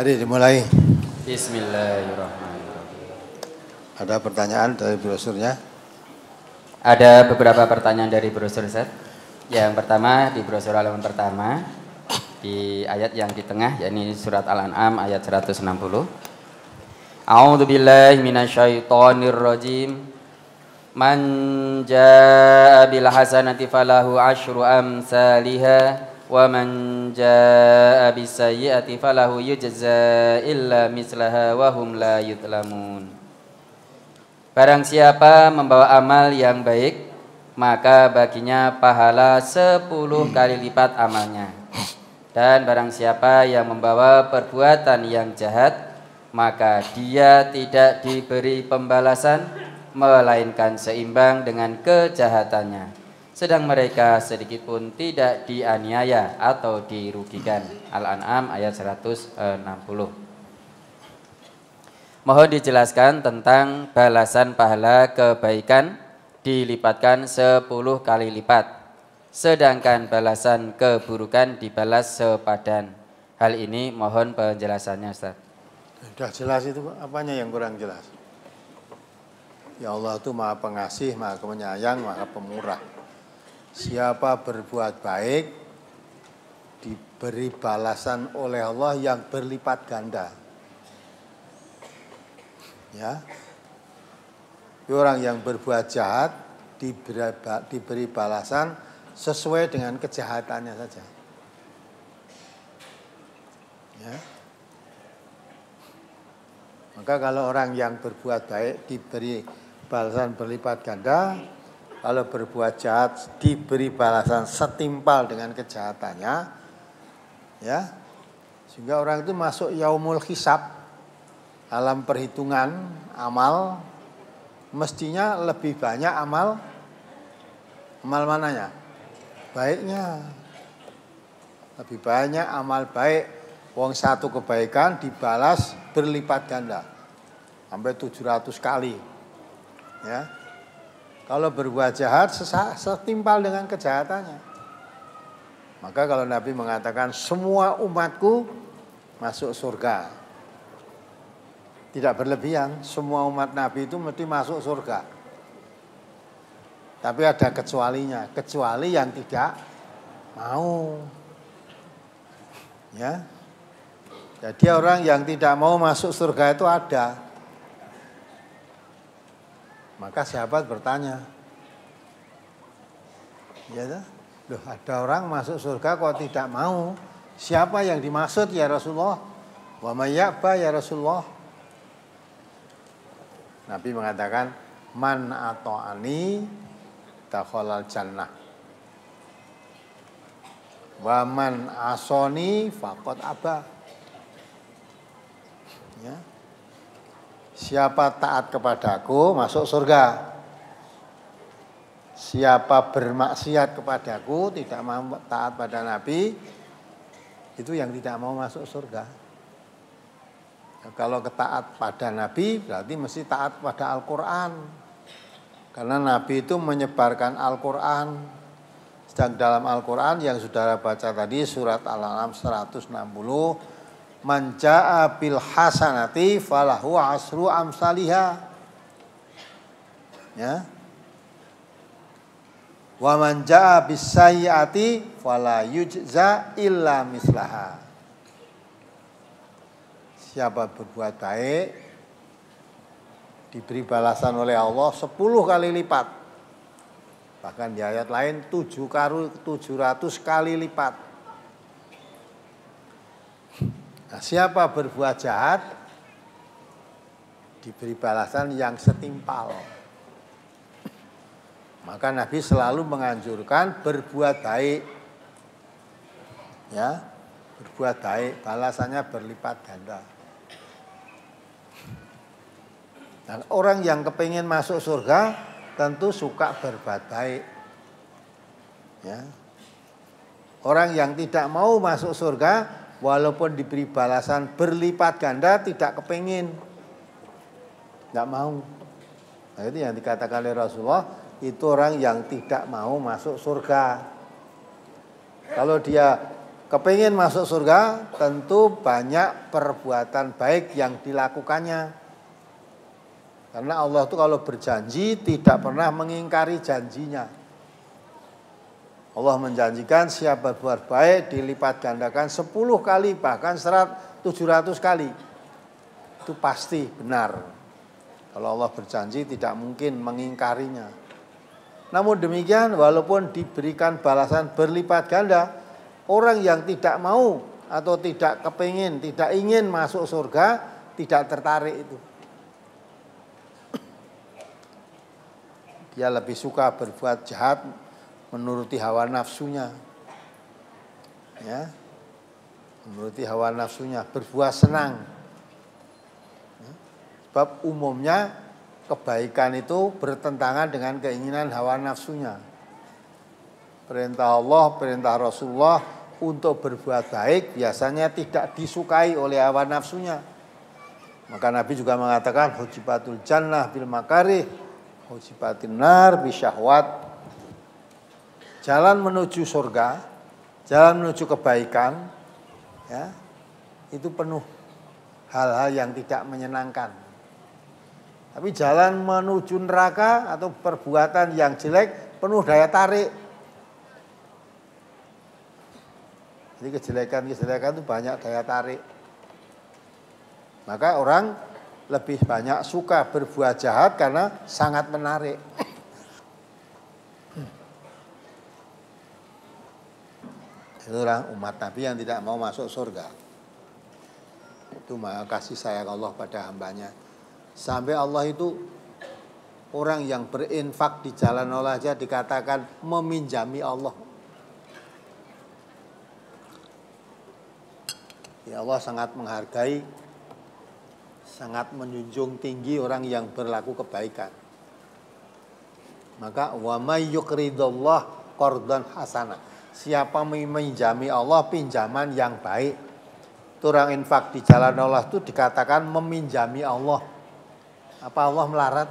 Mari dimulai. Bismillahirrahmanirrahim. Ada pertanyaan dari brosurnya? Ada beberapa pertanyaan dari brosur set. Yang pertama di brosur halaman pertama di ayat yang di tengah yakni surat Al-An'am ayat 160. A'udzu billahi minasyaitonir rajim. Man jaa bil hasanati falahu asyru amsalihah ومن جاء بالسيئة فله يجزى إلا مثلها وهم لا يظلمون Barang siapa membawa amal yang baik maka baginya pahala sepuluh kali lipat amalnya dan barang siapa yang membawa perbuatan yang jahat maka dia tidak diberi pembalasan melainkan seimbang dengan kejahatannya sedang mereka sedikit pun tidak dianiaya atau dirugikan. Al-An'am ayat 160. Mohon dijelaskan tentang balasan pahala kebaikan dilipatkan 10 kali lipat, sedangkan balasan keburukan dibalas sepadan. Hal ini mohon penjelasannya Ustaz. Sudah jelas itu apanya yang kurang jelas? Ya Allah itu maha pengasih, maha penyayang, maha pemurah Siapa berbuat baik diberi balasan oleh Allah yang berlipat ganda. Ya. Orang yang berbuat jahat diberi, balasan sesuai dengan kejahatannya saja. Ya. Maka kalau orang yang berbuat baik diberi balasan berlipat ganda, kalau berbuat jahat diberi balasan setimpal dengan kejahatannya ya sehingga orang itu masuk yaumul hisab alam perhitungan amal mestinya lebih banyak amal amal mananya baiknya lebih banyak amal baik wong satu kebaikan dibalas berlipat ganda sampai 700 kali ya kalau berbuat jahat setimpal dengan kejahatannya. Maka kalau Nabi mengatakan semua umatku masuk surga. Tidak berlebihan, semua umat Nabi itu mesti masuk surga. Tapi ada kecualinya, kecuali yang tidak mau. Ya. Jadi orang yang tidak mau masuk surga itu ada. Maka sahabat bertanya, ya, loh ada orang masuk surga kok tidak mau? Siapa yang dimaksud ya Rasulullah? Wa mayyaba ya Rasulullah? Nabi mengatakan, man ato'ani takholal jannah. Waman asoni fakot abah Siapa taat kepadaku masuk surga. Siapa bermaksiat kepadaku tidak mau taat pada Nabi itu yang tidak mau masuk surga. Ya, kalau ketaat pada Nabi berarti mesti taat pada Al-Quran. Karena Nabi itu menyebarkan Al-Quran. Sedang dalam Al-Quran yang saudara baca tadi surat al alam 160 manja'a bil hasanati falahu asru amsalihha Ya. Wa man jaa bis sayyiati fala yujza illa mislaha. Siapa berbuat baik diberi balasan oleh Allah 10 kali lipat. Bahkan di ayat lain 7 karu 700 kali lipat. Nah, siapa berbuat jahat diberi balasan yang setimpal. Maka Nabi selalu menganjurkan berbuat baik. Ya, berbuat baik balasannya berlipat ganda. Dan orang yang kepingin masuk surga tentu suka berbuat baik. Ya. Orang yang tidak mau masuk surga walaupun diberi balasan berlipat ganda tidak kepingin tidak mau nah, itu yang dikatakan oleh Rasulullah itu orang yang tidak mau masuk surga kalau dia kepingin masuk surga tentu banyak perbuatan baik yang dilakukannya karena Allah itu kalau berjanji tidak pernah mengingkari janjinya Allah menjanjikan siapa berbuat baik dilipat gandakan 10 kali bahkan 100, 700 kali. Itu pasti benar. Kalau Allah berjanji tidak mungkin mengingkarinya. Namun demikian walaupun diberikan balasan berlipat ganda, orang yang tidak mau atau tidak kepingin, tidak ingin masuk surga, tidak tertarik itu. Dia lebih suka berbuat jahat menuruti hawa nafsunya. Ya. Menuruti hawa nafsunya, berbuah senang. Ya. Sebab umumnya kebaikan itu bertentangan dengan keinginan hawa nafsunya. Perintah Allah, perintah Rasulullah untuk berbuat baik biasanya tidak disukai oleh hawa nafsunya. Maka Nabi juga mengatakan hujibatul jannah bil makarih, hujibatul nar bisyahwat jalan menuju surga, jalan menuju kebaikan, ya, itu penuh hal-hal yang tidak menyenangkan. Tapi jalan menuju neraka atau perbuatan yang jelek penuh daya tarik. Jadi kejelekan-kejelekan itu banyak daya tarik. Maka orang lebih banyak suka berbuat jahat karena sangat menarik. itulah umat Nabi yang tidak mau masuk surga. Itu maha kasih sayang Allah pada hambanya. Sampai Allah itu orang yang berinfak di jalan Allah saja dikatakan meminjami Allah. Ya Allah sangat menghargai, sangat menjunjung tinggi orang yang berlaku kebaikan. Maka wa may kordon qardan hasanah siapa meminjami Allah pinjaman yang baik. Turang infak di jalan Allah itu dikatakan meminjami Allah. Apa Allah melarat?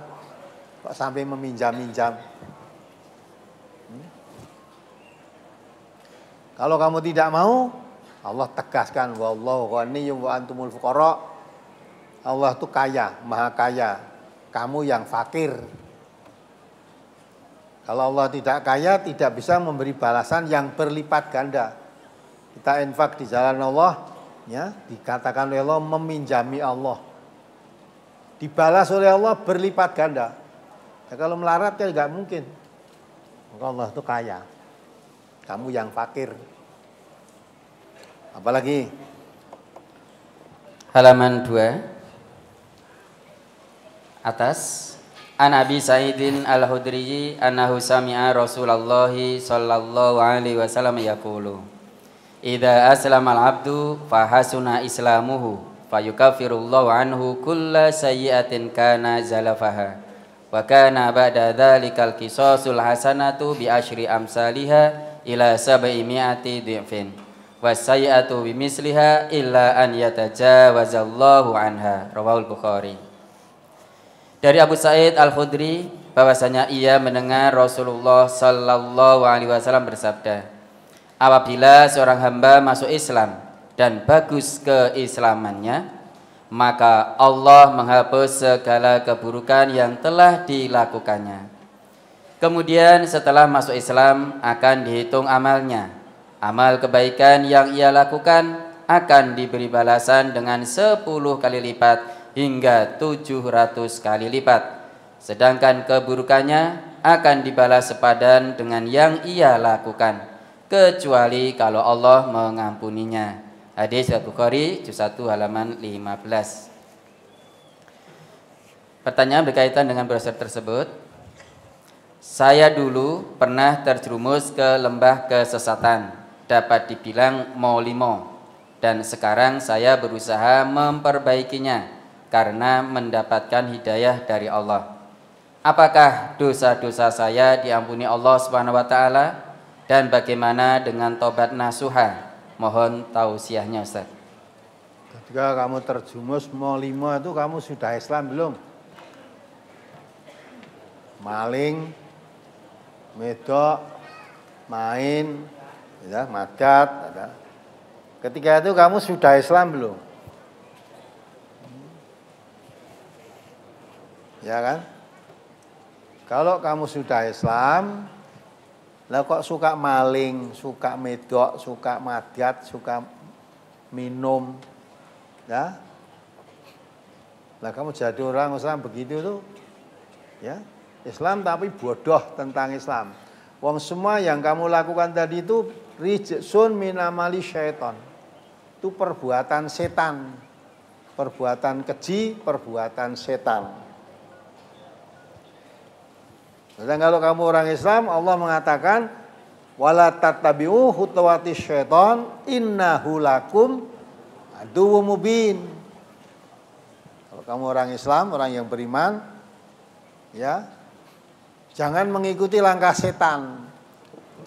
Kok sampai meminjam-minjam? Hmm? Kalau kamu tidak mau, Allah tegaskan wallahu ghaniyum wa antumul fuqara. Allah itu kaya, maha kaya. Kamu yang fakir. Kalau Allah tidak kaya, tidak bisa memberi balasan yang berlipat ganda. Kita infak di jalan Allah, ya, dikatakan oleh Allah meminjami Allah. Dibalas oleh Allah berlipat ganda. Ya, kalau melarat ya enggak mungkin. Maka Allah itu kaya. Kamu yang fakir. Apalagi halaman 2 atas An Abi Sa'idin Al-Hudri annahu sami'a Rasulullah sallallahu alaihi wasallam yaqulu Idza aslama al-'abdu fahasuna islamuhu fayukafirullahu anhu kulla sayyi'atin kana zalafaha wa kana ba'da dzalikal qisasul hasanatu bi asyri amsalihha ila sab'i mi'ati dhi'fin bi bimisliha illa an yatajawazallahu anha rawahul bukhari dari Abu Sa'id Al-Khudri bahwasanya ia mendengar Rasulullah Sallallahu Alaihi Wasallam bersabda, apabila seorang hamba masuk Islam dan bagus keislamannya, maka Allah menghapus segala keburukan yang telah dilakukannya. Kemudian setelah masuk Islam akan dihitung amalnya. Amal kebaikan yang ia lakukan akan diberi balasan dengan sepuluh kali lipat hingga 700 kali lipat. Sedangkan keburukannya akan dibalas sepadan dengan yang ia lakukan kecuali kalau Allah mengampuninya. Hadis Bukhari juz 1 halaman 15. Pertanyaan berkaitan dengan brosur tersebut. Saya dulu pernah terjerumus ke lembah kesesatan, dapat dibilang molimo, dan sekarang saya berusaha memperbaikinya karena mendapatkan hidayah dari Allah. Apakah dosa-dosa saya diampuni Allah Subhanahu wa taala dan bagaimana dengan tobat nasuha? Mohon tausiahnya Ustaz. Ketika kamu terjumus mau lima itu kamu sudah Islam belum? Maling, medok, main, ya, madat, ada. Ketika itu kamu sudah Islam belum? Ya kan? Kalau kamu sudah Islam, lah kok suka maling, suka medok, suka madiat, suka minum, ya? Lah kamu jadi orang Islam begitu tuh, ya? Islam tapi bodoh tentang Islam. Wong semua yang kamu lakukan tadi itu rijsun minamali syaiton. Itu perbuatan setan. Perbuatan keji, perbuatan setan. Dan kalau kamu orang Islam, Allah mengatakan wala tattabi'u khutuwati syaitan innahu lakum aduwwum mubin. Kalau kamu orang Islam, orang yang beriman, ya. Jangan mengikuti langkah setan.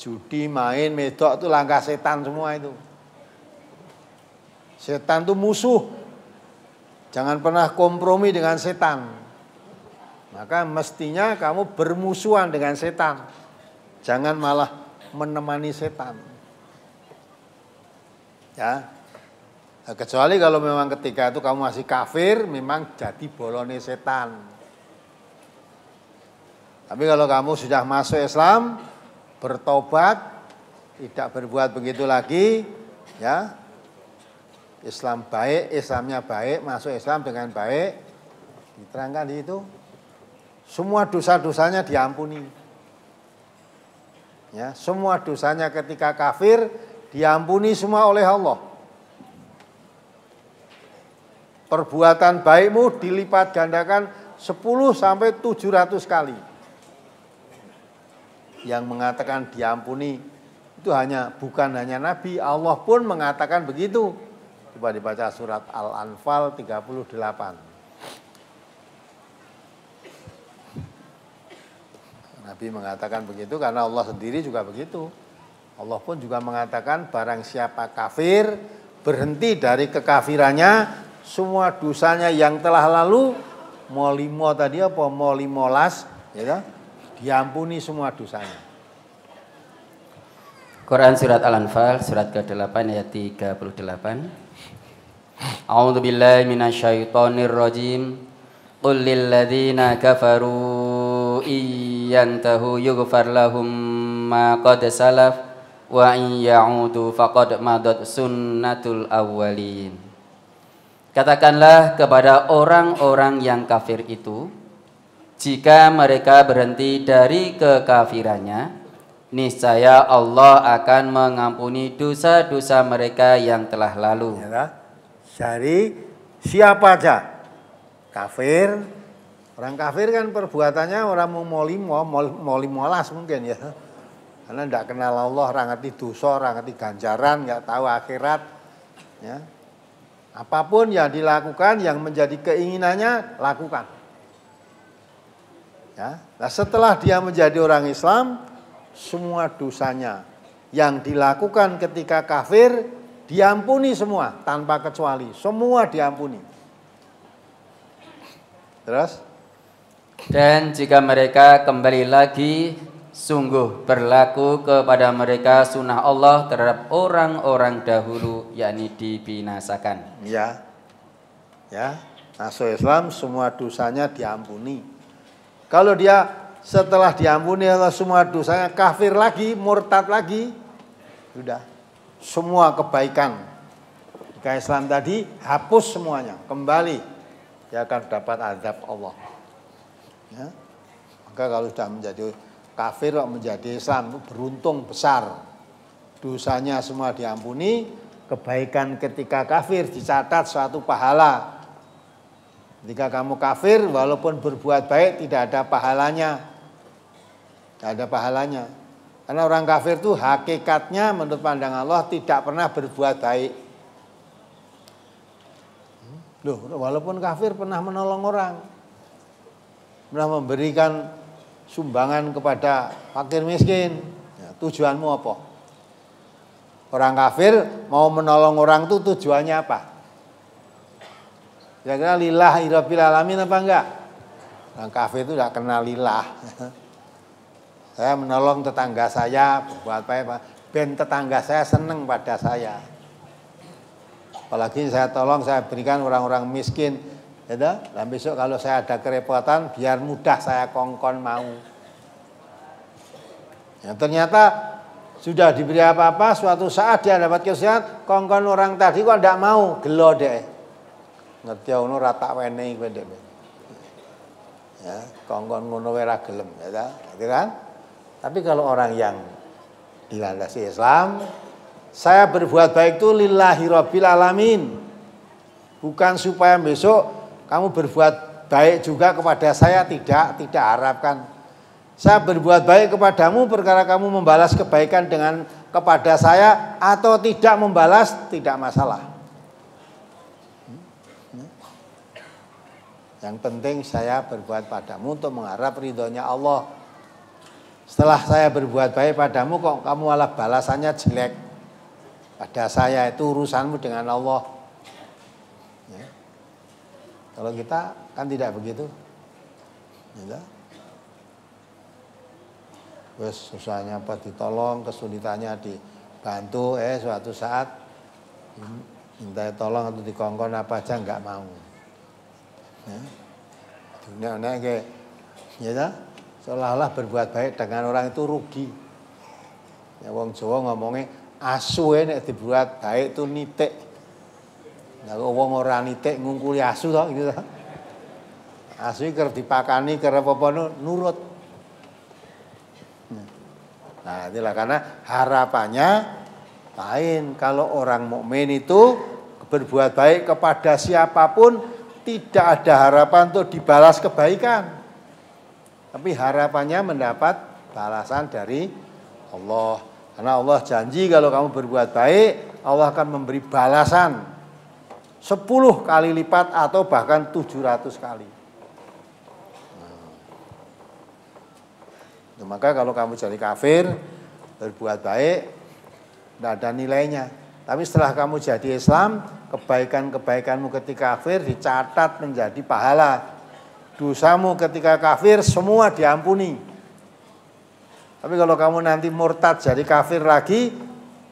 Judi, main, medok itu langkah setan semua itu. Setan itu musuh. Jangan pernah kompromi dengan setan. Maka mestinya kamu bermusuhan dengan setan. Jangan malah menemani setan. Ya. Nah, kecuali kalau memang ketika itu kamu masih kafir, memang jadi bolone setan. Tapi kalau kamu sudah masuk Islam, bertobat, tidak berbuat begitu lagi, ya. Islam baik, Islamnya baik, masuk Islam dengan baik. Diterangkan di itu. Semua dosa-dosanya diampuni. Ya, semua dosanya ketika kafir diampuni semua oleh Allah. Perbuatan baikmu dilipat gandakan 10 sampai 700 kali. Yang mengatakan diampuni itu hanya bukan hanya nabi, Allah pun mengatakan begitu. Coba dibaca surat Al-Anfal 38. Nabi mengatakan begitu karena Allah sendiri juga begitu. Allah pun juga mengatakan barang siapa kafir berhenti dari kekafirannya semua dosanya yang telah lalu mau limo tadi apa mau molimolas ya diampuni semua dosanya. Quran surat Al-Anfal surat ke-8 ayat 38. A'udzu billahi minasyaitonir rajim. Qul lil ladzina kafaru yantahu yughfar lahum ma qad salaf wa in ya'udu faqad madat sunnatul awwalin Katakanlah kepada orang-orang yang kafir itu jika mereka berhenti dari kekafirannya niscaya Allah akan mengampuni dosa-dosa mereka yang telah lalu. Jadi siapa saja? kafir Orang kafir kan perbuatannya orang mau molimo, mol, molimolas mungkin ya. Karena tidak kenal Allah, orang ngerti dosa, orang ngerti ganjaran, nggak tahu akhirat. Ya. Apapun yang dilakukan, yang menjadi keinginannya, lakukan. Ya. Nah setelah dia menjadi orang Islam, semua dosanya yang dilakukan ketika kafir, diampuni semua tanpa kecuali. Semua diampuni. Terus? Dan jika mereka kembali lagi sungguh berlaku kepada mereka sunnah Allah terhadap orang-orang dahulu yakni dibinasakan. Ya. Ya. Masuk nah, Islam semua dosanya diampuni. Kalau dia setelah diampuni Allah semua dosanya kafir lagi, murtad lagi, sudah semua kebaikan Islam tadi hapus semuanya, kembali dia akan dapat azab Allah. Ya. Maka kalau sudah menjadi kafir menjadi Islam beruntung besar. Dosanya semua diampuni, kebaikan ketika kafir dicatat suatu pahala. Ketika kamu kafir walaupun berbuat baik tidak ada pahalanya. Tidak ada pahalanya. Karena orang kafir itu hakikatnya menurut pandangan Allah tidak pernah berbuat baik. Loh, walaupun kafir pernah menolong orang pernah memberikan sumbangan kepada fakir miskin. Ya, tujuanmu apa? Orang kafir mau menolong orang itu tujuannya apa? Ya kira lillah irabil alamin apa enggak? Orang kafir itu enggak kenal lillah. saya menolong tetangga saya buat apa? Ya, ben tetangga saya seneng pada saya. Apalagi saya tolong, saya berikan orang-orang miskin Ya, Dan besok kalau saya ada kerepotan, biar mudah saya kongkon mau. Ya, ternyata sudah diberi apa-apa, suatu saat dia dapat kesehatan, kongkon orang tadi kok tidak mau, gelo deh. Ngerti ono rata wenei kowe deh. Ya, kongkon ngono wera gelem, ya gitu kan? Tapi kalau orang yang dilandasi Islam, saya berbuat baik itu lillahi rabbil alamin. Bukan supaya besok kamu berbuat baik juga kepada saya tidak, tidak harapkan. Saya berbuat baik kepadamu perkara kamu membalas kebaikan dengan kepada saya atau tidak membalas tidak masalah. Yang penting saya berbuat padamu untuk mengharap ridhonya Allah. Setelah saya berbuat baik padamu kok kamu malah balasannya jelek. Pada saya itu urusanmu dengan Allah. Kalau kita kan tidak begitu. ya, Wes susahnya apa ditolong, kesulitannya dibantu, eh suatu saat minta tolong atau dikongkon apa aja nggak mau. Ya. nek kayak, Seolah-olah berbuat baik dengan orang itu rugi. Ya, wong Jawa ngomongnya asu nek dibuat baik itu nitik. Lah wong ora nitik ngungkuli asu to gitu to. Asu kerep dipakani kerep apa nurut. Hmm. Nah, itulah karena harapannya lain kalau orang mukmin itu berbuat baik kepada siapapun tidak ada harapan untuk dibalas kebaikan. Tapi harapannya mendapat balasan dari Allah. Karena Allah janji kalau kamu berbuat baik, Allah akan memberi balasan 10 kali lipat atau bahkan 700 kali. Nah, maka kalau kamu jadi kafir, berbuat baik, tidak ada nilainya. Tapi setelah kamu jadi Islam, kebaikan-kebaikanmu ketika kafir dicatat menjadi pahala. Dosamu ketika kafir semua diampuni. Tapi kalau kamu nanti murtad jadi kafir lagi,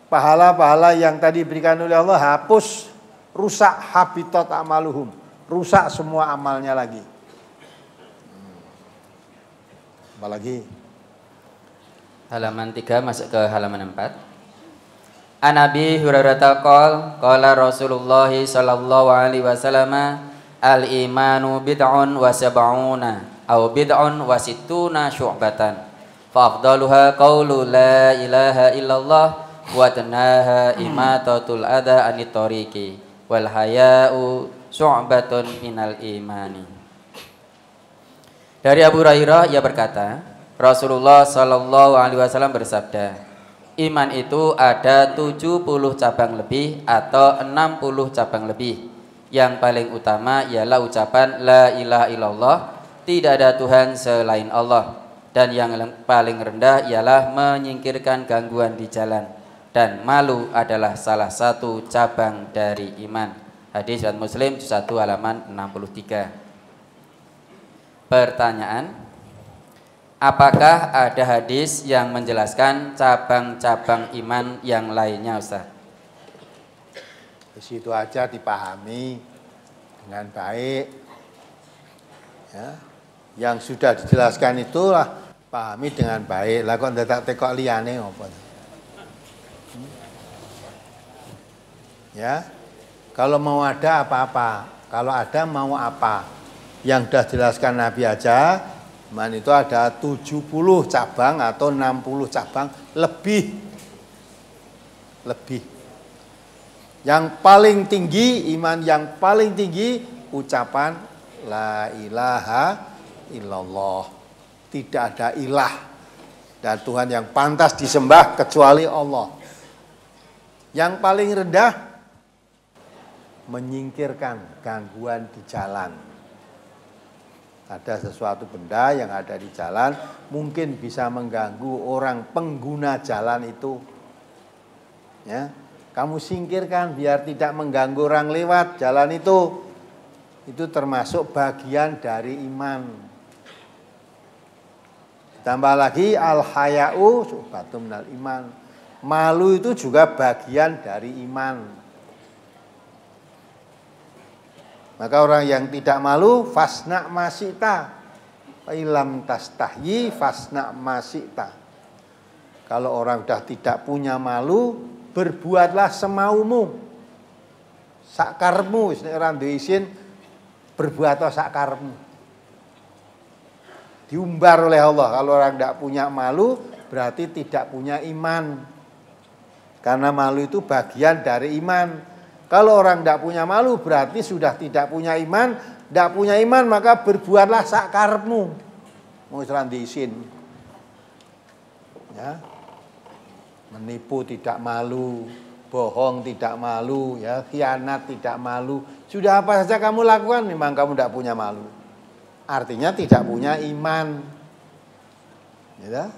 pahala-pahala yang tadi diberikan oleh Allah hapus rusak habitat amaluhum, rusak semua amalnya lagi. Hmm. Apalagi halaman 3 masuk ke halaman 4. An Abi Hurairah qol qala Rasulullah sallallahu alaihi wasallam al imanu bid'un wa sab'una aw bid'un wa sittuna syu'batan fa afdaluha qawlu la ilaha illallah wa tanaha imatatul adha anit tariqi wal haya'u su'batun minal imani. Dari Abu Hurairah ia berkata, Rasulullah Shallallahu alaihi wasallam bersabda, iman itu ada 70 cabang lebih atau 60 cabang lebih. Yang paling utama ialah ucapan la ilaha illallah, tidak ada Tuhan selain Allah. Dan yang paling rendah ialah menyingkirkan gangguan di jalan dan malu adalah salah satu cabang dari iman. Hadis dan Muslim 1 halaman 63. Pertanyaan, apakah ada hadis yang menjelaskan cabang-cabang iman yang lainnya, Ustaz? Di aja dipahami dengan baik. Ya, yang sudah dijelaskan itulah pahami dengan baik. lakukan kok ndak tekok liyane apa? ya kalau mau ada apa-apa kalau ada mau apa yang sudah jelaskan Nabi aja man itu ada 70 cabang atau 60 cabang lebih lebih yang paling tinggi iman yang paling tinggi ucapan la ilaha illallah tidak ada ilah dan Tuhan yang pantas disembah kecuali Allah yang paling rendah menyingkirkan gangguan di jalan. Ada sesuatu benda yang ada di jalan mungkin bisa mengganggu orang pengguna jalan itu. Ya, kamu singkirkan biar tidak mengganggu orang lewat jalan itu. Itu termasuk bagian dari iman. Tambah lagi al-haya'u subatum iman. Malu itu juga bagian dari iman. Maka orang yang tidak malu fasna masita. Ilam tas tahyi fasna masita. Kalau orang sudah tidak punya malu, berbuatlah semaumu. Sakarmu, orang diisin, berbuatlah sakarmu. Diumbar oleh Allah. Kalau orang tidak punya malu, berarti tidak punya iman. Karena malu itu bagian dari iman. Kalau orang tidak punya malu berarti sudah tidak punya iman. Tidak punya iman maka berbuatlah sakarmu. Mau diisin. Ya. Menipu tidak malu. Bohong tidak malu. ya Khianat tidak malu. Sudah apa saja kamu lakukan memang kamu tidak punya malu. Artinya tidak punya iman. Ya.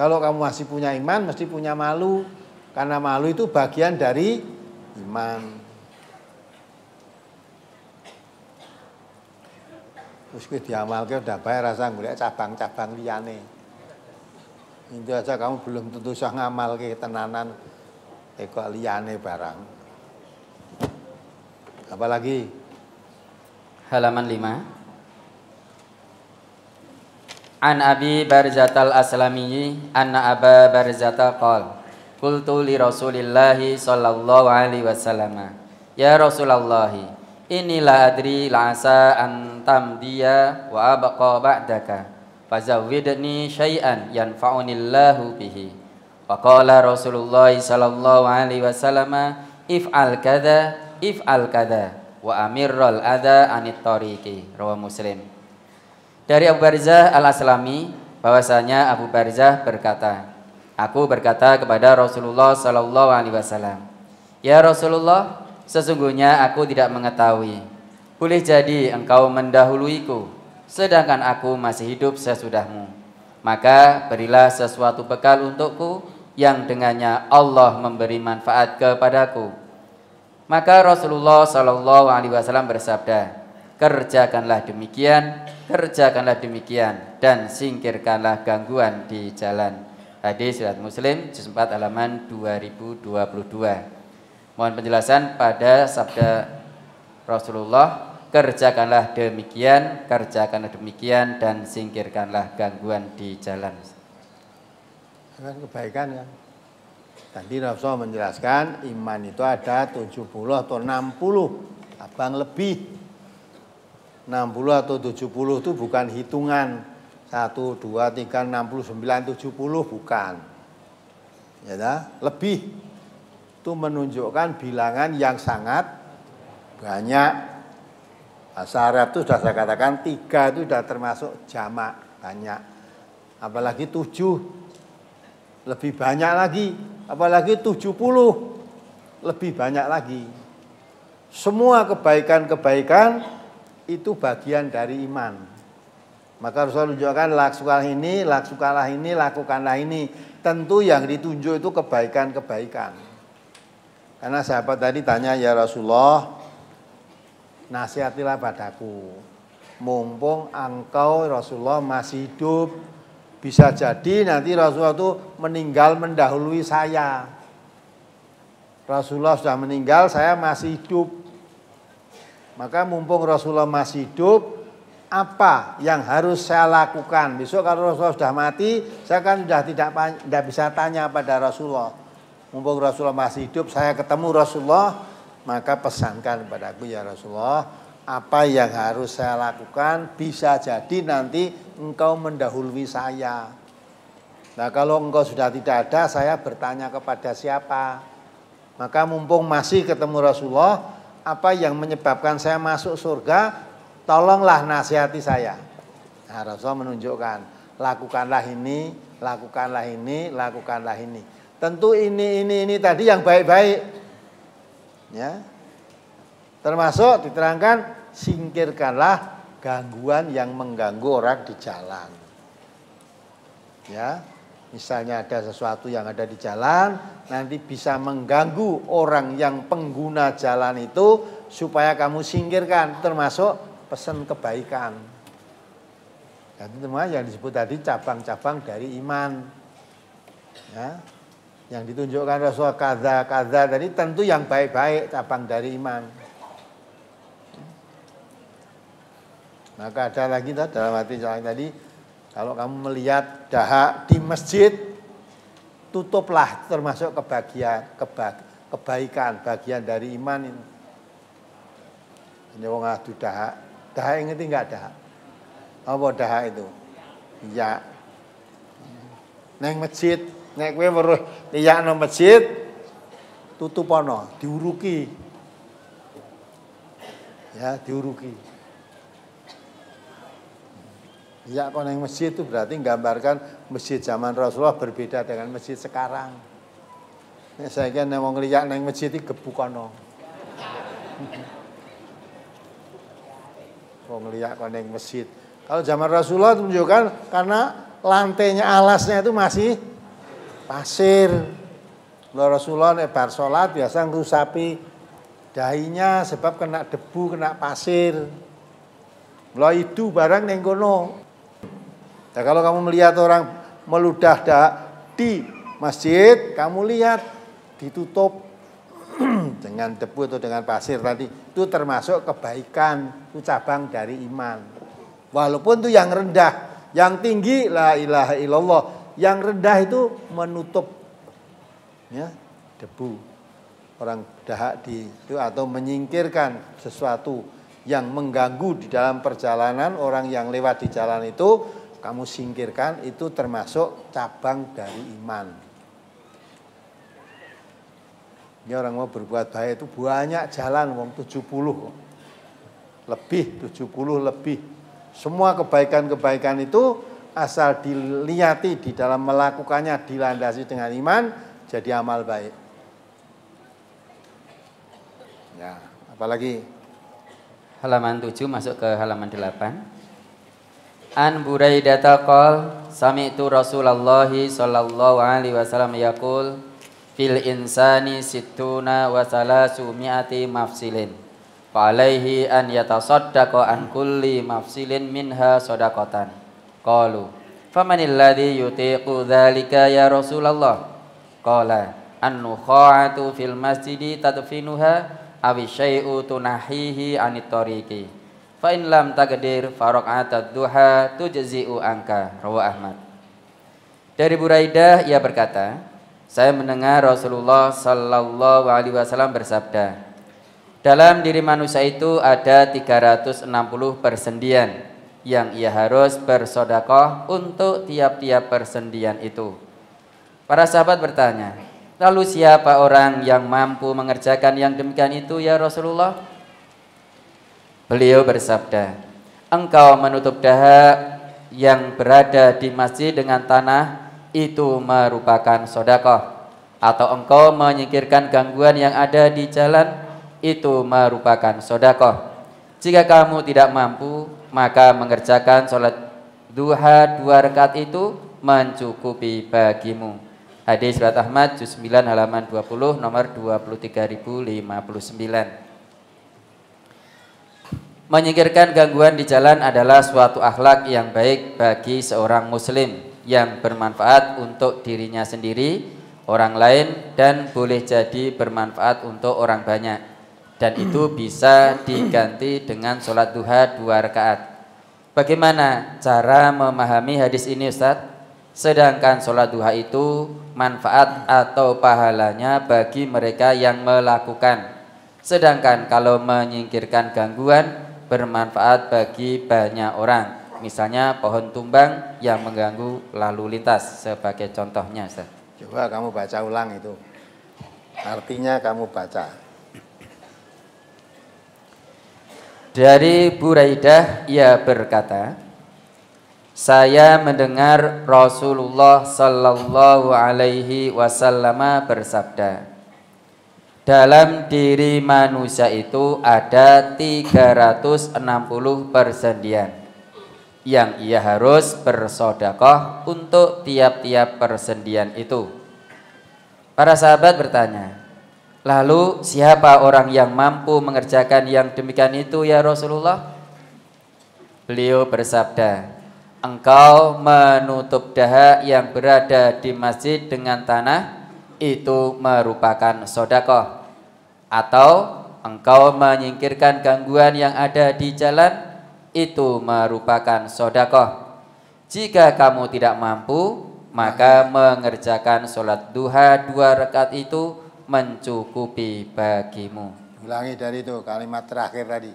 Kalau kamu masih punya iman mesti punya malu. Karena malu itu bagian dari iman. Terus gue ke udah bayar rasa gue cabang-cabang liane. Itu aja kamu belum tentu sah ngamal ke tenanan eko eh, liane barang. Apalagi halaman lima. An Abi Barzatal Aslami anna Aba barzat qal Kultu li Rasulillahi sallallahu alaihi wasallam Ya Rasulallahi Inilah adri la antam dia tamdiya wa abqa ba'daka fazawwidni syai'an yanfa'unillahu bihi. Wa qala Rasulullah sallallahu alaihi wasallam if'al kadza if'al kadza wa amirral adza anit tariqi. Rawah Muslim. Dari Abu Barzah Al-Aslami bahwasanya Abu Barzah berkata, Aku berkata kepada Rasulullah sallallahu alaihi wasallam, "Ya Rasulullah, Sesungguhnya aku tidak mengetahui. Boleh jadi engkau mendahuluiku, sedangkan aku masih hidup sesudahmu. Maka berilah sesuatu bekal untukku yang dengannya Allah memberi manfaat kepadaku. Maka Rasulullah Shallallahu Alaihi Wasallam bersabda, kerjakanlah demikian, kerjakanlah demikian, dan singkirkanlah gangguan di jalan. Hadis riwayat Muslim 4 halaman 2022. Mohon penjelasan pada sabda Rasulullah, kerjakanlah demikian, kerjakanlah demikian dan singkirkanlah gangguan di jalan. Kan kebaikan ya. Tadi Rasulullah menjelaskan iman itu ada 70 atau 60, abang lebih. 60 atau 70 itu bukan hitungan 1, 2, 3, 69, 70 bukan. Ya, lebih itu menunjukkan bilangan yang sangat banyak. Saya itu sudah saya katakan tiga itu sudah termasuk jamak banyak. Apalagi tujuh lebih banyak lagi. Apalagi tujuh puluh lebih banyak lagi. Semua kebaikan-kebaikan itu bagian dari iman. Maka harus menunjukkan lakukanlah ini, lakukanlah ini, lakukanlah ini. Tentu yang ditunjuk itu kebaikan-kebaikan. Karena sahabat tadi tanya ya Rasulullah, nasihatilah padaku. Mumpung engkau Rasulullah masih hidup, bisa jadi nanti Rasulullah itu meninggal mendahului saya. Rasulullah sudah meninggal, saya masih hidup. Maka mumpung Rasulullah masih hidup, apa yang harus saya lakukan? Besok kalau Rasulullah sudah mati, saya kan sudah tidak, tidak bisa tanya pada Rasulullah mumpung Rasulullah masih hidup, saya ketemu Rasulullah, maka pesankan kepada aku ya Rasulullah, apa yang harus saya lakukan bisa jadi nanti engkau mendahului saya. Nah kalau engkau sudah tidak ada, saya bertanya kepada siapa? Maka mumpung masih ketemu Rasulullah, apa yang menyebabkan saya masuk surga, tolonglah nasihati saya. Nah, Rasulullah menunjukkan, lakukanlah ini, lakukanlah ini, lakukanlah ini tentu ini ini ini tadi yang baik-baik ya termasuk diterangkan singkirkanlah gangguan yang mengganggu orang di jalan ya misalnya ada sesuatu yang ada di jalan nanti bisa mengganggu orang yang pengguna jalan itu supaya kamu singkirkan termasuk pesan kebaikan dan semua yang disebut tadi cabang-cabang dari iman ya yang ditunjukkan Rasul kaza kaza tadi tentu yang baik-baik cabang dari iman. Maka ada lagi dalam hati saya tadi kalau kamu melihat dahak di masjid tutuplah termasuk kebahagiaan keba, kebaikan bagian dari iman ini. Ini wong adu dahak. Dahak ini enggak dahak? Apa dahak itu? Ya. Neng masjid Nek kowe weruh liyakno masjid ana, diuruki. Ya, diuruki. Ya kalau yang masjid itu berarti menggambarkan masjid zaman Rasulullah berbeda dengan masjid sekarang. Nek saya kira nek mau ngeliat neng masjid itu gebukono. Mau ngeliat kalau neng masjid. Kalau zaman Rasulullah itu menunjukkan karena lantainya alasnya itu masih pasir. Lho Rasulullah nek bar solat biasa ngerusapi dahinya sebab kena debu, kena pasir. Lho itu barang yang kono. Ya kalau kamu melihat orang meludah dah di masjid, kamu lihat ditutup dengan debu atau dengan pasir tadi itu termasuk kebaikan itu cabang dari iman walaupun itu yang rendah yang tinggi la ilaha illallah yang rendah itu menutup ya, debu orang dahak di itu atau menyingkirkan sesuatu yang mengganggu di dalam perjalanan orang yang lewat di jalan itu kamu singkirkan itu termasuk cabang dari iman. Ini orang mau berbuat baik itu banyak jalan wong 70 lebih 70 lebih. Semua kebaikan-kebaikan itu asal diliati di dalam melakukannya dilandasi dengan iman jadi amal baik. Ya, apalagi halaman 7 masuk ke halaman 8. An Buraidata qol sami'tu Rasulullah sallallahu alaihi wasallam yaqul fil insani situna wa salasu mi'ati mafsilin fa alaihi an yatasaddaqa an kulli mafsilin minha sadaqatan Qalu Famanilladhi ladzi yutiqu dzalika ya Rasulullah? Qala annu kha'atu fil masjidi tadfinuha Awi syai'u tunahihi anittariki tariqi. Fa in lam taqdir faraqatad duha tujzi'u anka. Rawa Ahmad. Dari Buraidah ia berkata, saya mendengar Rasulullah Sallallahu Alaihi Wasallam bersabda, dalam diri manusia itu ada 360 persendian yang ia harus bersodakoh untuk tiap-tiap persendian itu. Para sahabat bertanya, lalu siapa orang yang mampu mengerjakan yang demikian itu ya Rasulullah? Beliau bersabda, engkau menutup dahak yang berada di masjid dengan tanah itu merupakan sodakoh atau engkau menyingkirkan gangguan yang ada di jalan itu merupakan sodakoh jika kamu tidak mampu, maka mengerjakan sholat duha dua rakaat itu mencukupi bagimu. Hadis Surat Ahmad, Juz 9, halaman 20, nomor 23.059. Menyingkirkan gangguan di jalan adalah suatu akhlak yang baik bagi seorang muslim yang bermanfaat untuk dirinya sendiri, orang lain, dan boleh jadi bermanfaat untuk orang banyak dan itu bisa diganti dengan sholat duha dua rakaat. Bagaimana cara memahami hadis ini Ustaz? Sedangkan sholat duha itu manfaat atau pahalanya bagi mereka yang melakukan. Sedangkan kalau menyingkirkan gangguan bermanfaat bagi banyak orang. Misalnya pohon tumbang yang mengganggu lalu lintas sebagai contohnya Ustaz. Coba kamu baca ulang itu. Artinya kamu baca. Dari Buraidah ia berkata, saya mendengar Rasulullah Sallallahu Alaihi Wasallam bersabda, dalam diri manusia itu ada 360 persendian yang ia harus bersodakoh untuk tiap-tiap persendian itu. Para sahabat bertanya, Lalu siapa orang yang mampu mengerjakan yang demikian itu ya Rasulullah? Beliau bersabda, engkau menutup dahak yang berada di masjid dengan tanah itu merupakan sodakoh atau engkau menyingkirkan gangguan yang ada di jalan itu merupakan sodakoh jika kamu tidak mampu maka mengerjakan sholat duha dua rakaat itu mencukupi bagimu. Ulangi dari itu kalimat terakhir tadi.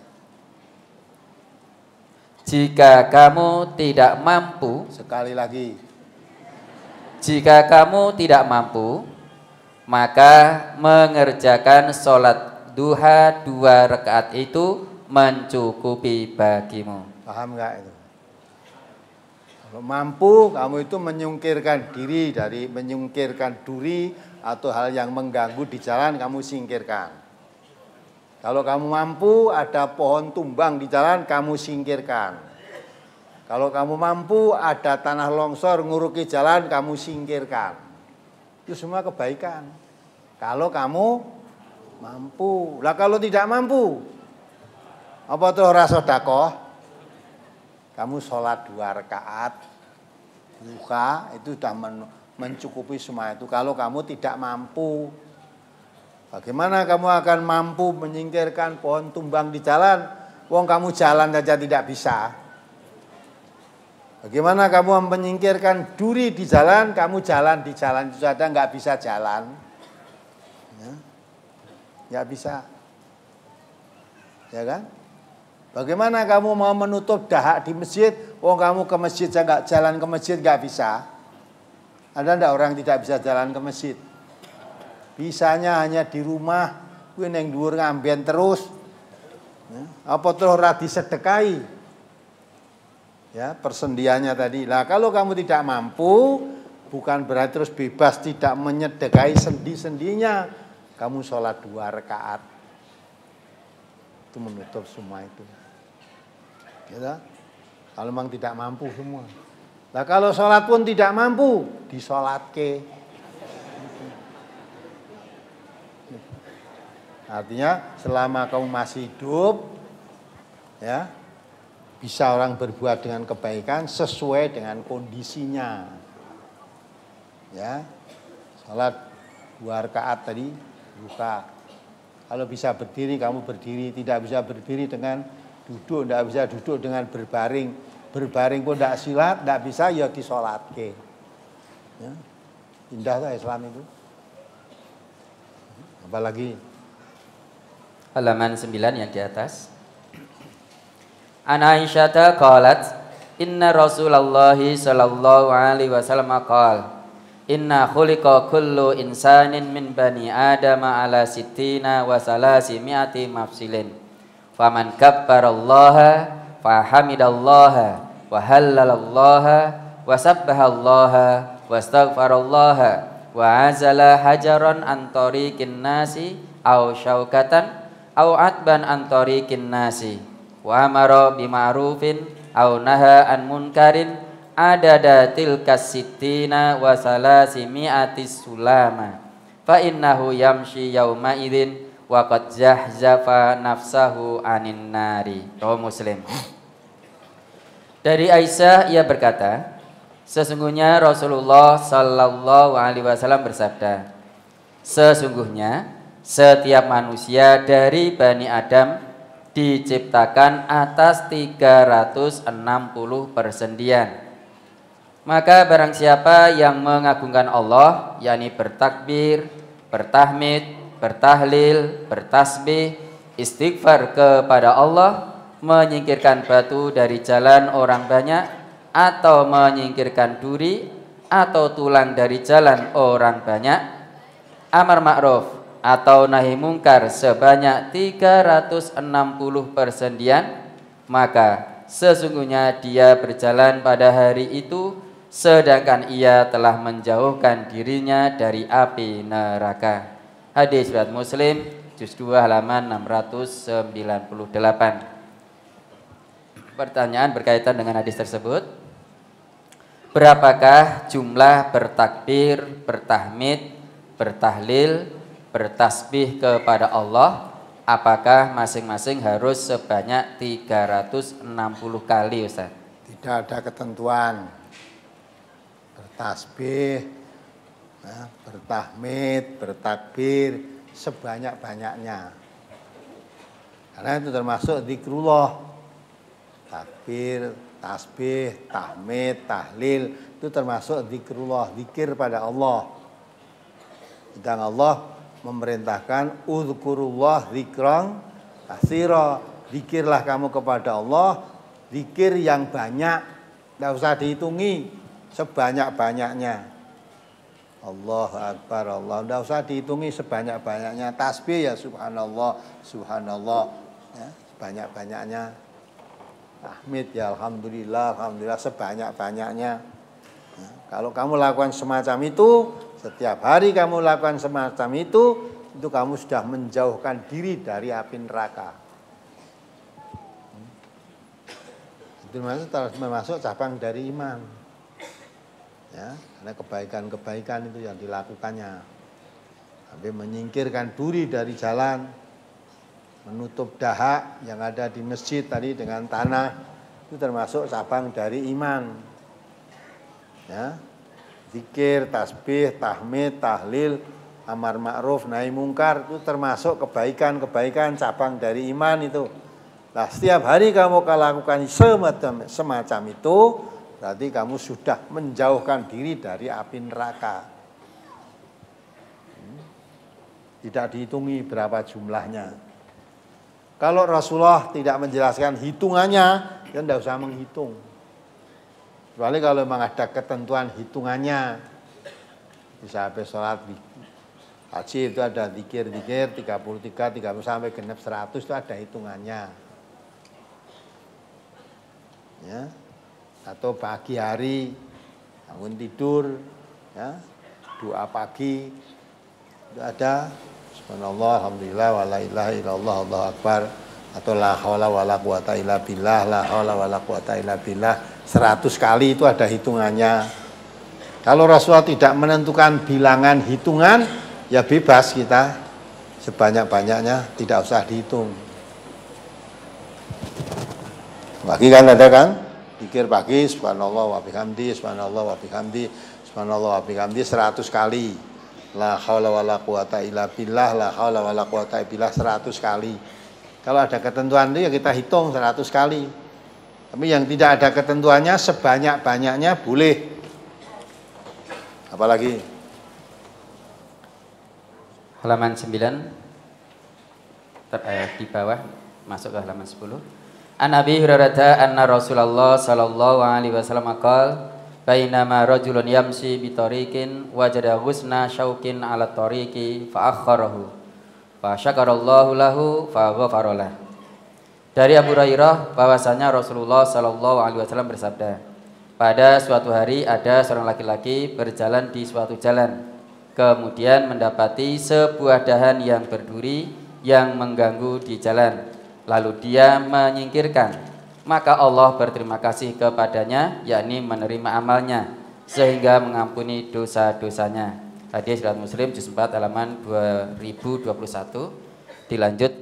Jika kamu tidak mampu, sekali lagi. Jika kamu tidak mampu, maka mengerjakan sholat duha dua rakaat itu mencukupi bagimu. Paham nggak itu? Kalau mampu, kamu itu menyungkirkan diri dari menyungkirkan duri atau hal yang mengganggu di jalan kamu singkirkan. Kalau kamu mampu ada pohon tumbang di jalan kamu singkirkan. Kalau kamu mampu ada tanah longsor nguruki jalan kamu singkirkan. Itu semua kebaikan. Kalau kamu mampu. Lah kalau tidak mampu apa tuh ora Kamu sholat dua rakaat, buka itu sudah mencukupi semua itu. Kalau kamu tidak mampu, bagaimana kamu akan mampu menyingkirkan pohon tumbang di jalan? Wong kamu jalan saja tidak bisa. Bagaimana kamu menyingkirkan duri di jalan, kamu jalan di jalan itu saja nggak bisa jalan. Ya. Nggak bisa. Ya kan? Bagaimana kamu mau menutup dahak di masjid, wong kamu ke masjid nggak jalan ke masjid nggak bisa. Ada ndak orang tidak bisa jalan ke masjid? Bisanya hanya di rumah, kuwi ning dhuwur ngamben terus. Ya. Apa terus ora disedekahi? Ya, persendiannya tadi. Lah kalau kamu tidak mampu, bukan berarti terus bebas tidak menyedekai sendi-sendinya. Kamu sholat dua rakaat. Itu menutup semua itu. Ya, kalau memang tidak mampu semua. Nah kalau sholat pun tidak mampu, disolat ke. Artinya selama kamu masih hidup, ya bisa orang berbuat dengan kebaikan sesuai dengan kondisinya. Ya, sholat dua rakaat tadi buka. Kalau bisa berdiri kamu berdiri, tidak bisa berdiri dengan duduk, tidak bisa duduk dengan berbaring berbaring pun tidak silat, tidak bisa ya disolatke. Ya. Indah tuh Islam itu. Apalagi halaman 9 yang di atas. An Aisyah qalat inna Rasulullah sallallahu alaihi wasallam qala Inna khuliqa kullu insanin min bani adama ala sittina wa salasi mi'ati mafsilin Faman kabbarallaha fahamidallaha wa hallalallaha wa sabbahallaha wa astaghfarallaha wa azala hajaran an tariqin nasi au syaukatan au adban an tariqin nasi wa amara bima'rufin au naha an munkarin adada tilkas sittina wa salasimi'ati sulama fa innahu yamshi yauma idzin wa zahzafa nafsahu anin nari. Oh Muslim. Dari Aisyah ia berkata, sesungguhnya Rasulullah sallallahu alaihi wasallam bersabda, sesungguhnya setiap manusia dari Bani Adam diciptakan atas 360 persendian. Maka barang siapa yang mengagungkan Allah, yakni bertakbir, bertahmid, bertahlil, bertasbih, istighfar kepada Allah, menyingkirkan batu dari jalan orang banyak atau menyingkirkan duri atau tulang dari jalan orang banyak amar ma'ruf atau nahi mungkar sebanyak 360 persendian maka sesungguhnya dia berjalan pada hari itu sedangkan ia telah menjauhkan dirinya dari api neraka Hadis riwayat Muslim juz 2 halaman 698. Pertanyaan berkaitan dengan hadis tersebut. Berapakah jumlah bertakbir, bertahmid, bertahlil, bertasbih kepada Allah? Apakah masing-masing harus sebanyak 360 kali Ustaz? Tidak ada ketentuan. Bertasbih, Nah, bertahmid, bertakbir sebanyak-banyaknya. Karena itu termasuk zikrullah. Takbir, tasbih, tahmid, tahlil itu termasuk zikrullah, zikir pada Allah. sedang Allah memerintahkan uzkurullah zikran kasira. Zikirlah kamu kepada Allah, zikir yang banyak, tidak usah dihitungi sebanyak-banyaknya. Allah Akbar Allah. Tidak usah dihitungi sebanyak-banyaknya. Tasbih ya subhanallah, subhanallah. Ya, sebanyak-banyaknya. Ahmid ya alhamdulillah, alhamdulillah sebanyak-banyaknya. Ya, kalau kamu lakukan semacam itu, setiap hari kamu lakukan semacam itu, itu kamu sudah menjauhkan diri dari api neraka. Hmm. Itu masuk, termasuk cabang dari iman ya karena kebaikan-kebaikan itu yang dilakukannya sampai menyingkirkan duri dari jalan menutup dahak yang ada di masjid tadi dengan tanah itu termasuk cabang dari iman ya zikir tasbih tahmid tahlil amar ma'ruf nahi mungkar itu termasuk kebaikan-kebaikan cabang dari iman itu lah setiap hari kamu lakukan semacam itu Berarti kamu sudah menjauhkan diri dari api neraka. Hmm? Tidak dihitungi berapa jumlahnya. Kalau Rasulullah tidak menjelaskan hitungannya, kan tidak usah menghitung. Kecuali kalau memang ada ketentuan hitungannya. Bisa habis sholat di haji itu ada dikir-dikir 33, 30 sampai genep 100 itu ada hitungannya. Ya atau pagi hari bangun tidur ya doa pagi itu ada subhanallah alhamdulillah wala ilaha illallah allahu akbar atau la haula wala quwata illa billah la haula wala quwata illa billah 100 kali itu ada hitungannya kalau Rasulullah tidak menentukan bilangan hitungan ya bebas kita sebanyak-banyaknya tidak usah dihitung lagi kan ada kan Pikir pagi subhanallah wa bihamdi, subhanallah wa bihamdi, subhanallah wa bihamdi 100 kali. La haula wala quwata illa billah, la haula wala quwata illa billah 100 kali. Kalau ada ketentuan itu ya kita hitung seratus kali. Tapi yang tidak ada ketentuannya sebanyak-banyaknya boleh. Apalagi halaman sembilan eh, di bawah masuk ke halaman sepuluh. An Abi Hurairah anna Rasulullah sallallahu alaihi wasallam qaal bainama rajulun yamshi bi tariqin wajada husna syauqin ala tariqi fa akhkharahu fa syakarallahu lahu fa ghafarala Dari Abu Hurairah bahwasanya Rasulullah sallallahu alaihi wasallam bersabda Pada suatu hari ada seorang laki-laki berjalan di suatu jalan kemudian mendapati sebuah dahan yang berduri yang mengganggu di jalan lalu dia menyingkirkan maka Allah berterima kasih kepadanya yakni menerima amalnya sehingga mengampuni dosa-dosanya hadis surat muslim juz 4 halaman 2021 dilanjut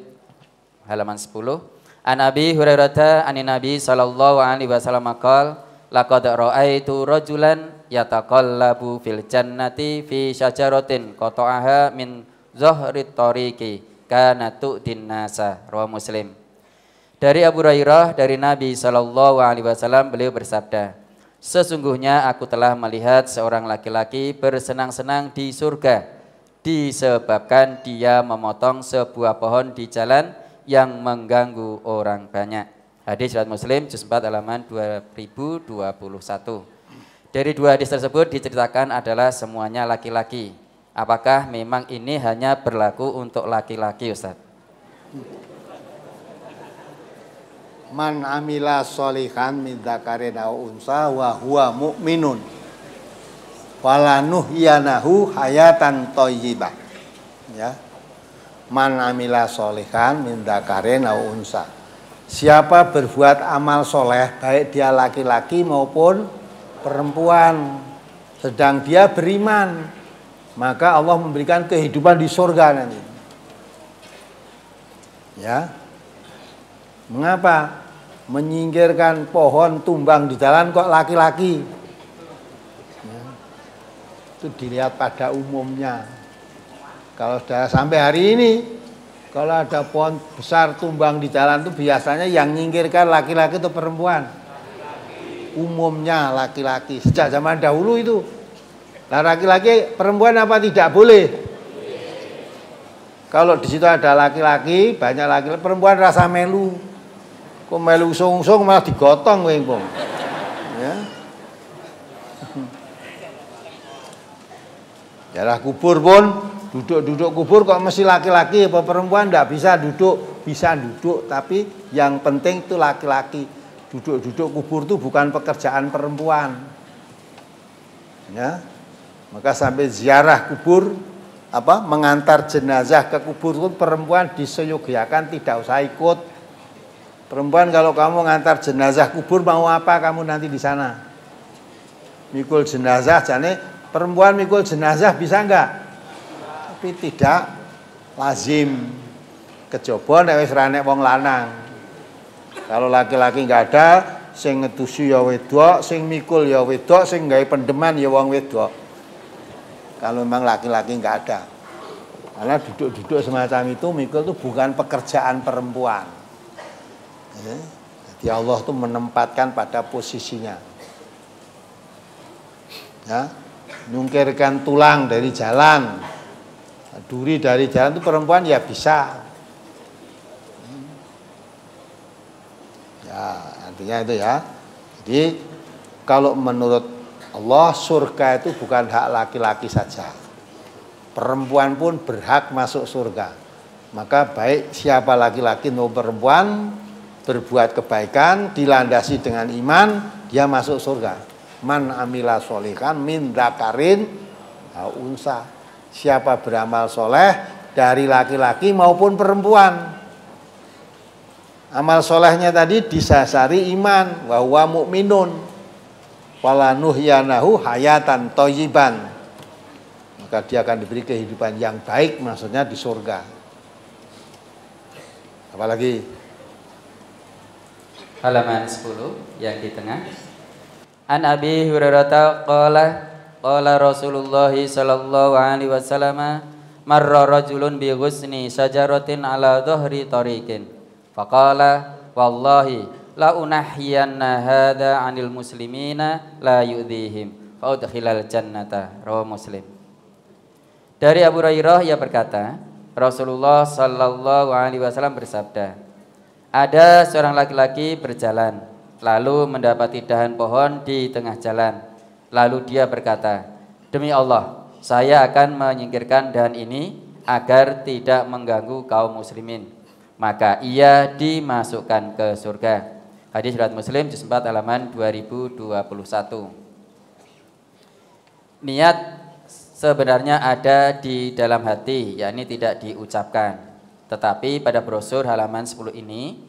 halaman 10 an abi hurairah an nabi sallallahu alaihi wasallam qol laqad ra'aitu rajulan yataqallabu fil jannati fi syajaratin qata'aha min zuhri tariqi kana tu'din nasa muslim dari Abu Hurairah dari Nabi Shallallahu Alaihi Wasallam beliau bersabda sesungguhnya aku telah melihat seorang laki-laki bersenang-senang di surga disebabkan dia memotong sebuah pohon di jalan yang mengganggu orang banyak hadis riwayat Muslim juz 4 halaman 2021 dari dua hadis tersebut diceritakan adalah semuanya laki-laki Apakah memang ini hanya berlaku untuk laki-laki Ustaz? Man amila solihan min dzakarin aw unsa wa huwa mu'minun falanuhyanahu hayatan thayyibah. Ya. Man amila solihan min dzakarin aw unsa. Siapa berbuat amal soleh baik dia laki-laki maupun perempuan sedang dia beriman maka Allah memberikan kehidupan di surga nanti. Ya. Mengapa? Menyingkirkan pohon tumbang di jalan kok laki-laki. Ya. Itu dilihat pada umumnya. Kalau sudah sampai hari ini, kalau ada pohon besar tumbang di jalan itu biasanya yang nyingkirkan laki-laki itu perempuan. Umumnya laki-laki sejak zaman dahulu itu Nah laki-laki perempuan apa tidak boleh? Kalau di situ ada laki-laki, banyak laki-laki, perempuan rasa melu. Kok melu sung-sung malah digotong kowe, Bung. Ya. lah kubur pun duduk-duduk kubur kok mesti laki-laki apa perempuan tidak bisa duduk, bisa duduk tapi yang penting itu laki-laki. Duduk-duduk kubur itu bukan pekerjaan perempuan. Ya, maka sampai ziarah kubur apa mengantar jenazah ke kubur pun perempuan diseyogiakan tidak usah ikut. Perempuan kalau kamu ngantar jenazah kubur mau apa kamu nanti di sana? Mikul jenazah jane perempuan mikul jenazah bisa enggak? Tapi tidak lazim. Kejaba nek wis wong lanang. Kalau laki-laki enggak ada, sing ngedusi ya wedok, sing mikul ya wedok, sing gawe pendeman ya wong wedok kalau memang laki-laki nggak ada. Karena duduk-duduk semacam itu mikul itu bukan pekerjaan perempuan. Ya. Jadi Allah tuh menempatkan pada posisinya. Ya, nyungkirkan tulang dari jalan, duri dari jalan itu perempuan ya bisa. Ya, artinya itu ya. Jadi kalau menurut Allah surga itu bukan hak laki-laki saja. Perempuan pun berhak masuk surga. Maka baik siapa laki-laki maupun perempuan berbuat kebaikan dilandasi dengan iman dia masuk surga. Man amila solikan min dakarin unsa. Siapa beramal soleh dari laki-laki maupun perempuan. Amal solehnya tadi disasari iman wahwa mukminun falanuhyanahu hayatan toyiban maka dia akan diberi kehidupan yang baik maksudnya di surga apalagi halaman 10 yang di tengah An Abi Hurairah qala qala Rasulullah sallallahu alaihi wasallam marra rajulun bi ghusni syajaratin ala dhahri tariqin faqala wallahi la unahyanna hadza 'anil muslimina la yu'dhihim fa udkhilal jannata rawa muslim dari Abu Rairah ia berkata Rasulullah sallallahu alaihi wasallam bersabda ada seorang laki-laki berjalan lalu mendapati dahan pohon di tengah jalan lalu dia berkata demi Allah saya akan menyingkirkan dahan ini agar tidak mengganggu kaum muslimin maka ia dimasukkan ke surga Hadis riwayat Muslim juz 4 halaman 2021. Niat sebenarnya ada di dalam hati, yakni tidak diucapkan. Tetapi pada brosur halaman 10 ini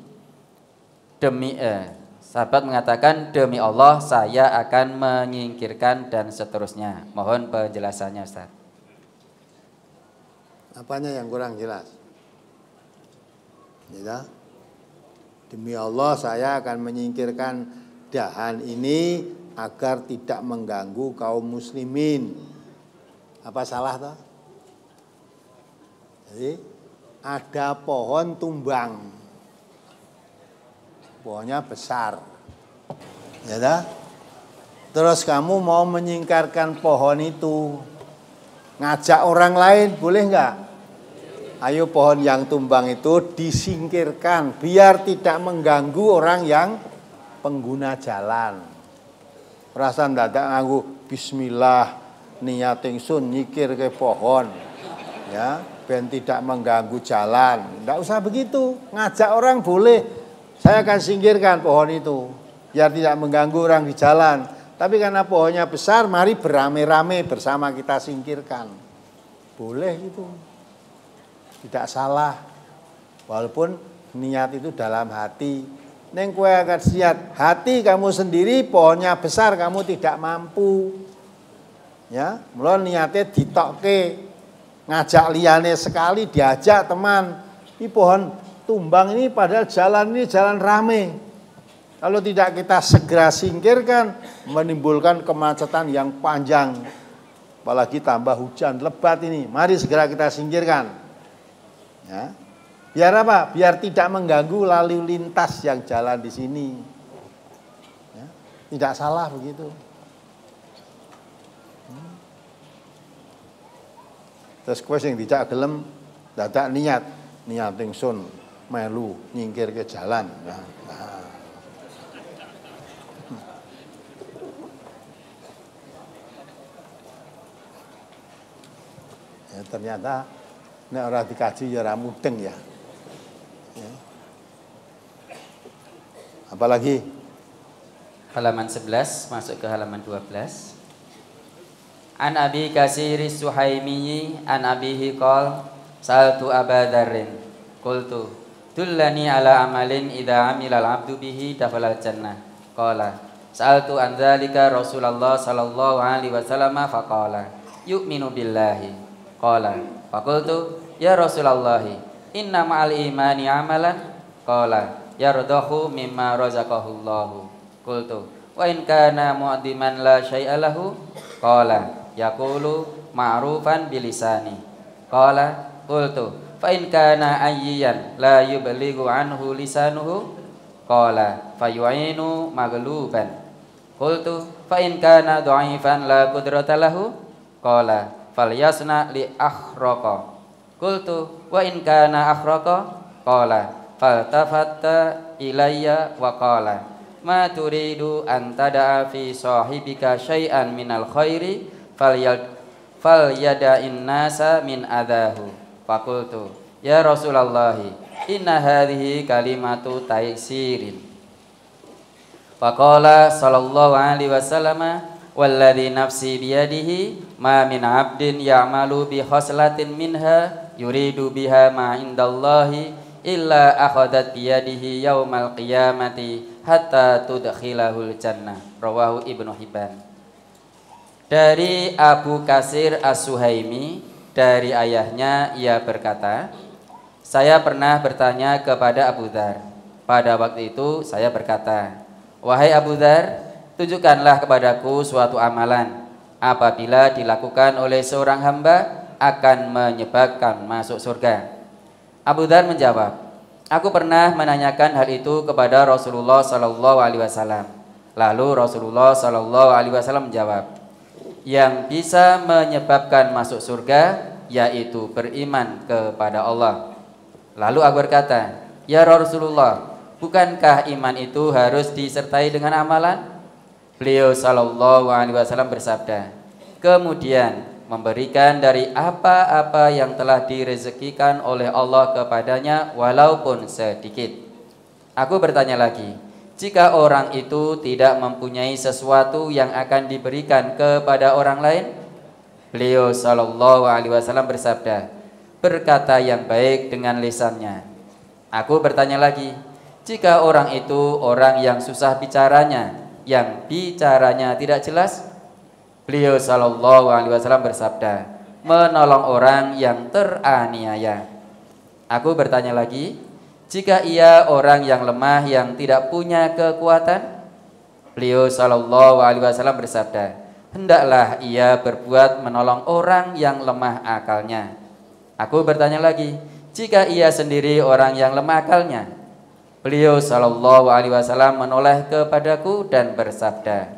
demi eh, sahabat mengatakan demi Allah saya akan menyingkirkan dan seterusnya. Mohon penjelasannya Ustaz. Apanya yang kurang jelas? Ya. Demi Allah saya akan menyingkirkan dahan ini agar tidak mengganggu kaum muslimin. Apa salah toh? Jadi ada pohon tumbang. Pohonnya besar. Ya dah? Terus kamu mau menyingkarkan pohon itu. Ngajak orang lain boleh enggak? Ayo pohon yang tumbang itu disingkirkan biar tidak mengganggu orang yang pengguna jalan. Perasaan dadak nganggu bismillah niat sun nyikir ke pohon. Ya, ben tidak mengganggu jalan. Tidak usah begitu. Ngajak orang boleh. Saya akan singkirkan pohon itu biar tidak mengganggu orang di jalan. Tapi karena pohonnya besar, mari beramai-ramai bersama kita singkirkan. Boleh gitu tidak salah walaupun niat itu dalam hati neng kue akan siat hati kamu sendiri pohonnya besar kamu tidak mampu ya mulai niatnya ditokke ngajak liane sekali diajak teman ini pohon tumbang ini padahal jalan ini jalan rame kalau tidak kita segera singkirkan menimbulkan kemacetan yang panjang apalagi tambah hujan lebat ini mari segera kita singkirkan Ya. Biar apa? Biar tidak mengganggu lalu lintas yang jalan di sini. Ya. Tidak salah begitu. Hmm. Terus kue yang tidak gelem tidak niat, niat tingsun, melu nyingkir ke jalan. Ya. Ya, ternyata nek ora dikaji ya ora mudeng ya. ya. Apalagi halaman 11 masuk ke halaman 12. An Abi Kasir Suhaimi an Abihi qol saltu Aba Dzarrin qultu dullani ala amalin idza amilal abdu bihi dakhalal jannah qala saltu an dzalika Rasulullah sallallahu alaihi wasallam faqala yu'minu billahi qala Fakultu ya Rasulullah inna ma'al imani amalan qala yardahu mimma razaqahullahu qultu wa in kana mu'diman la syai'a lahu qala yaqulu ma'rufan bilisani qala qultu fa in kana ayyan la yuballighu anhu lisanuhu qala fayu'inu magluban qultu fa in kana dha'ifan la qudrata lahu qala falyasna li akhraqa qultu wa in kana akhraqa qala faltafatta ilayya wa qala ma turidu an tada'a fi sahibika syai'an minal khairi falyal falyada'in nasa min adahu fakultu ya Rasulullah inna hadhihi kalimatu taisirin faqala sallallahu alaihi wasallam walladhi nafsi biyadihi ma min abdin ya'malu bi khoslatin minha yuridu biha ma indallahi illa akhadat biyadihi yaumal qiyamati hatta tudkhilahul jannah rawahu ibnu hibban dari Abu Kasir As-Suhaimi dari ayahnya ia berkata saya pernah bertanya kepada Abu Dhar pada waktu itu saya berkata wahai Abu Dhar tunjukkanlah kepadaku suatu amalan apabila dilakukan oleh seorang hamba akan menyebabkan masuk surga. Abu Dhar menjawab, Aku pernah menanyakan hal itu kepada Rasulullah Shallallahu Alaihi Wasallam. Lalu Rasulullah Shallallahu Alaihi Wasallam menjawab, yang bisa menyebabkan masuk surga yaitu beriman kepada Allah. Lalu aku berkata, ya Rasulullah, bukankah iman itu harus disertai dengan amalan? Beliau sallallahu Alaihi Wasallam bersabda, kemudian memberikan dari apa-apa yang telah direzekikan oleh Allah kepadanya walaupun sedikit. Aku bertanya lagi, jika orang itu tidak mempunyai sesuatu yang akan diberikan kepada orang lain, beliau sallallahu Alaihi Wasallam bersabda, berkata yang baik dengan lisannya. Aku bertanya lagi, jika orang itu orang yang susah bicaranya, yang bicaranya tidak jelas? Beliau sallallahu Alaihi Wasallam bersabda, menolong orang yang teraniaya. Aku bertanya lagi, jika ia orang yang lemah yang tidak punya kekuatan, beliau sallallahu Alaihi Wasallam bersabda, hendaklah ia berbuat menolong orang yang lemah akalnya. Aku bertanya lagi, jika ia sendiri orang yang lemah akalnya, Beliau Shallallahu Alaihi Wasallam menoleh kepadaku dan bersabda,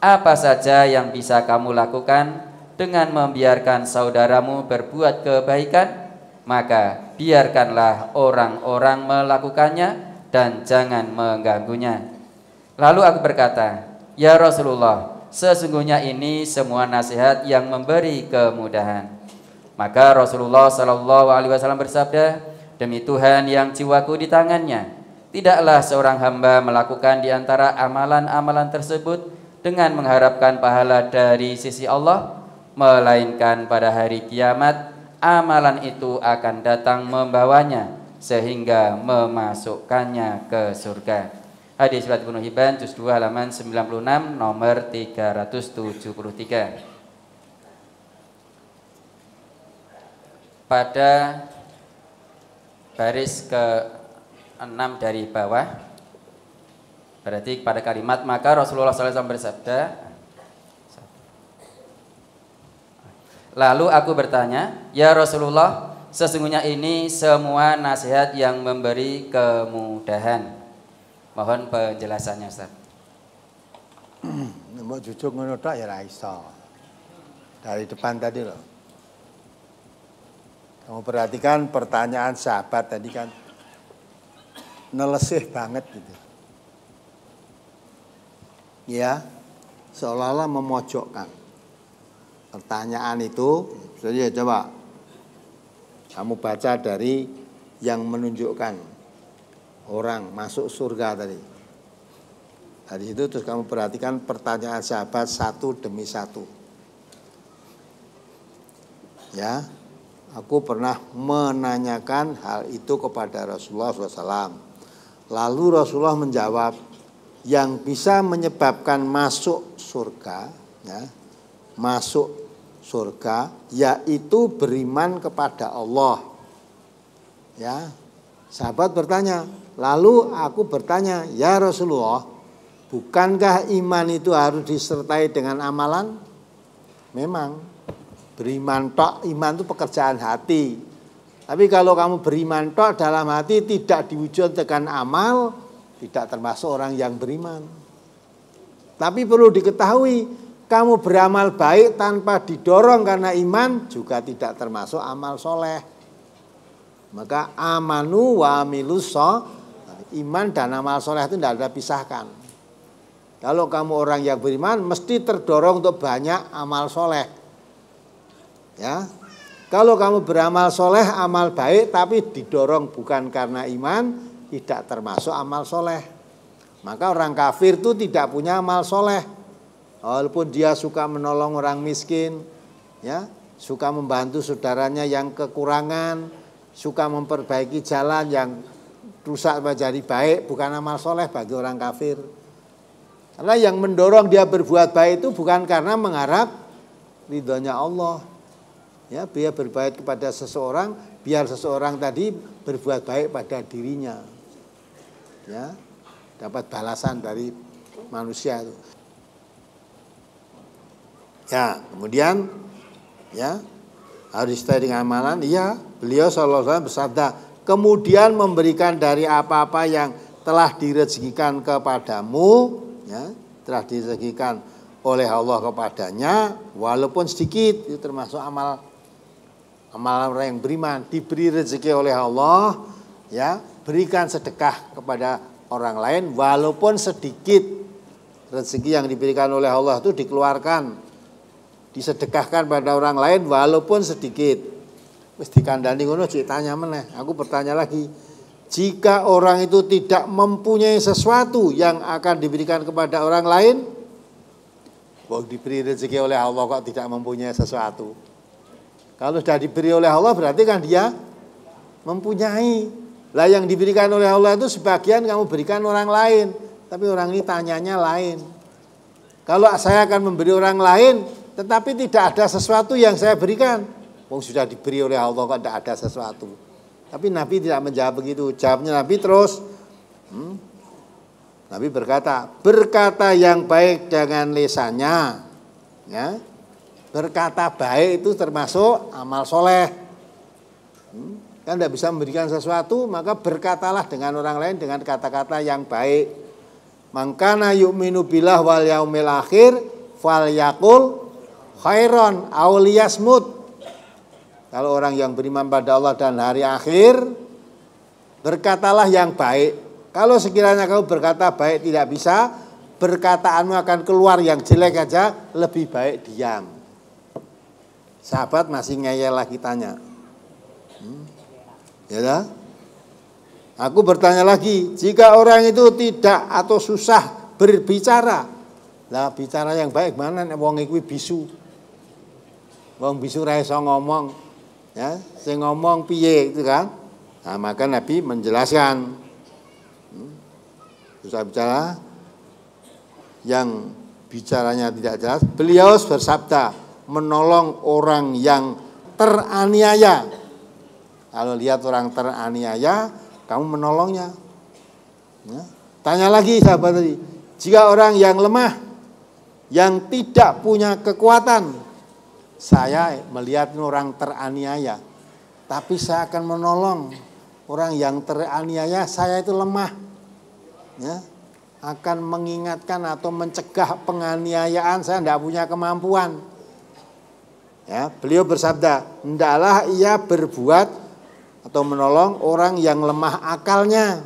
apa saja yang bisa kamu lakukan dengan membiarkan saudaramu berbuat kebaikan, maka biarkanlah orang-orang melakukannya dan jangan mengganggunya. Lalu aku berkata, Ya Rasulullah, sesungguhnya ini semua nasihat yang memberi kemudahan. Maka Rasulullah Shallallahu Alaihi Wasallam bersabda, Demi Tuhan yang jiwaku di tangannya, Tidaklah seorang hamba melakukan di antara amalan-amalan tersebut dengan mengharapkan pahala dari sisi Allah, melainkan pada hari kiamat amalan itu akan datang membawanya sehingga memasukkannya ke surga. Hadis surat Ibnu Hibban juz 2 halaman 96 nomor 373. Pada baris ke 6 dari bawah Berarti pada kalimat Maka Rasulullah SAW bersabda Lalu aku bertanya Ya Rasulullah Sesungguhnya ini semua nasihat yang memberi kemudahan Mohon penjelasannya Ustaz mau cucuk ngono ya Raisa Dari depan tadi loh. Kamu perhatikan pertanyaan sahabat tadi kan nelesih banget gitu. Ya, seolah-olah memojokkan. Pertanyaan itu, ya coba kamu baca dari yang menunjukkan orang masuk surga tadi. Dari itu terus kamu perhatikan pertanyaan sahabat satu demi satu. Ya, aku pernah menanyakan hal itu kepada Rasulullah SAW. Lalu Rasulullah menjawab, yang bisa menyebabkan masuk surga, ya, masuk surga, yaitu beriman kepada Allah. Ya, sahabat bertanya, lalu aku bertanya, ya Rasulullah, bukankah iman itu harus disertai dengan amalan? Memang, beriman tak iman itu pekerjaan hati, tapi kalau kamu beriman tok dalam hati tidak diwujudkan amal, tidak termasuk orang yang beriman. Tapi perlu diketahui, kamu beramal baik tanpa didorong karena iman juga tidak termasuk amal soleh. Maka amanu wa miluso, iman dan amal soleh itu tidak ada pisahkan. Kalau kamu orang yang beriman, mesti terdorong untuk banyak amal soleh. Ya, kalau kamu beramal soleh, amal baik, tapi didorong bukan karena iman, tidak termasuk amal soleh. Maka orang kafir itu tidak punya amal soleh. Walaupun dia suka menolong orang miskin, ya, suka membantu saudaranya yang kekurangan, suka memperbaiki jalan yang rusak menjadi baik, bukan amal soleh bagi orang kafir. Karena yang mendorong dia berbuat baik itu bukan karena mengharap ridhonya Allah, ya biar berbaik kepada seseorang biar seseorang tadi berbuat baik pada dirinya ya dapat balasan dari manusia itu ya kemudian ya harus disertai dengan amalan iya beliau sallallahu alaihi bersabda kemudian memberikan dari apa-apa yang telah direzekikan kepadamu ya telah direzekikan oleh Allah kepadanya walaupun sedikit itu termasuk amal Amal orang yang beriman diberi rezeki oleh Allah ya berikan sedekah kepada orang lain walaupun sedikit rezeki yang diberikan oleh Allah itu dikeluarkan disedekahkan pada orang lain walaupun sedikit wis dikandani ngono ceritanya meneh aku bertanya lagi jika orang itu tidak mempunyai sesuatu yang akan diberikan kepada orang lain kok diberi rezeki oleh Allah kok tidak mempunyai sesuatu kalau sudah diberi oleh Allah berarti kan dia mempunyai. Lah yang diberikan oleh Allah itu sebagian kamu berikan orang lain, tapi orang ini tanyanya lain. Kalau saya akan memberi orang lain, tetapi tidak ada sesuatu yang saya berikan. Wong oh, sudah diberi oleh Allah kok tidak ada sesuatu. Tapi Nabi tidak menjawab begitu. Jawabnya Nabi terus. Hmm, Nabi berkata, berkata yang baik dengan lesannya. Ya, Berkata baik itu termasuk amal soleh. Hmm? Kan tidak bisa memberikan sesuatu, maka berkatalah dengan orang lain dengan kata-kata yang baik. Mangkana yu'minu billah wal yaumil akhir fal yakul khairon awliyasmud. Kalau orang yang beriman pada Allah dan hari akhir, berkatalah yang baik. Kalau sekiranya kamu berkata baik tidak bisa, berkataanmu akan keluar yang jelek aja, lebih baik diam. Sahabat masih ngeyel lagi tanya. Hmm? Ya lah. Aku bertanya lagi, jika orang itu tidak atau susah berbicara, lah bicara yang baik mana nek wong iku bisu. Wong bisu ra iso ngomong. Ya, sing ngomong piye itu kan? Nah, maka Nabi menjelaskan hmm? susah bicara yang bicaranya tidak jelas, beliau bersabda, menolong orang yang teraniaya. Kalau lihat orang teraniaya, kamu menolongnya. Ya. Tanya lagi sahabat tadi, jika orang yang lemah, yang tidak punya kekuatan, saya melihat orang teraniaya, tapi saya akan menolong orang yang teraniaya. Saya itu lemah, ya, akan mengingatkan atau mencegah penganiayaan. Saya tidak punya kemampuan Ya, beliau bersabda, "Hendaklah ia berbuat atau menolong orang yang lemah akalnya."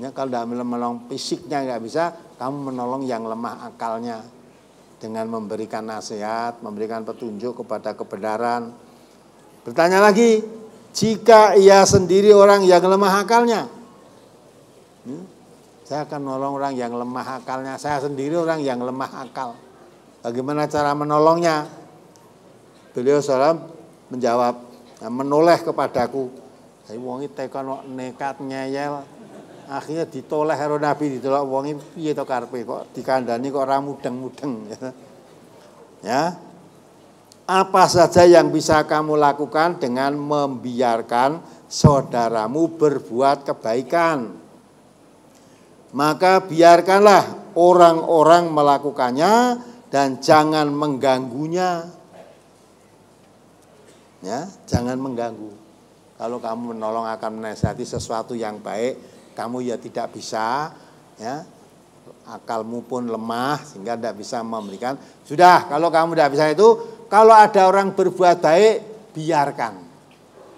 Ya, kalau tidak menolong fisiknya nggak bisa, kamu menolong yang lemah akalnya dengan memberikan nasihat, memberikan petunjuk kepada kebenaran. Bertanya lagi, jika ia sendiri orang yang lemah akalnya, hmm, saya akan menolong orang yang lemah akalnya. Saya sendiri orang yang lemah akal. Bagaimana cara menolongnya? Beliau salam menjawab, nah, menoleh kepadaku. Saya itu tekan nekat ngeyel. Akhirnya ditoleh karo Nabi ditolak itu piye to karpe kok dikandani kok ramudeng mudeng ya. Apa saja yang bisa kamu lakukan dengan membiarkan saudaramu berbuat kebaikan. Maka biarkanlah orang-orang melakukannya dan jangan mengganggunya. Ya, jangan mengganggu. Kalau kamu menolong akan menasihati sesuatu yang baik, kamu ya tidak bisa, ya akalmu pun lemah sehingga tidak bisa memberikan. Sudah, kalau kamu tidak bisa itu, kalau ada orang berbuat baik, biarkan.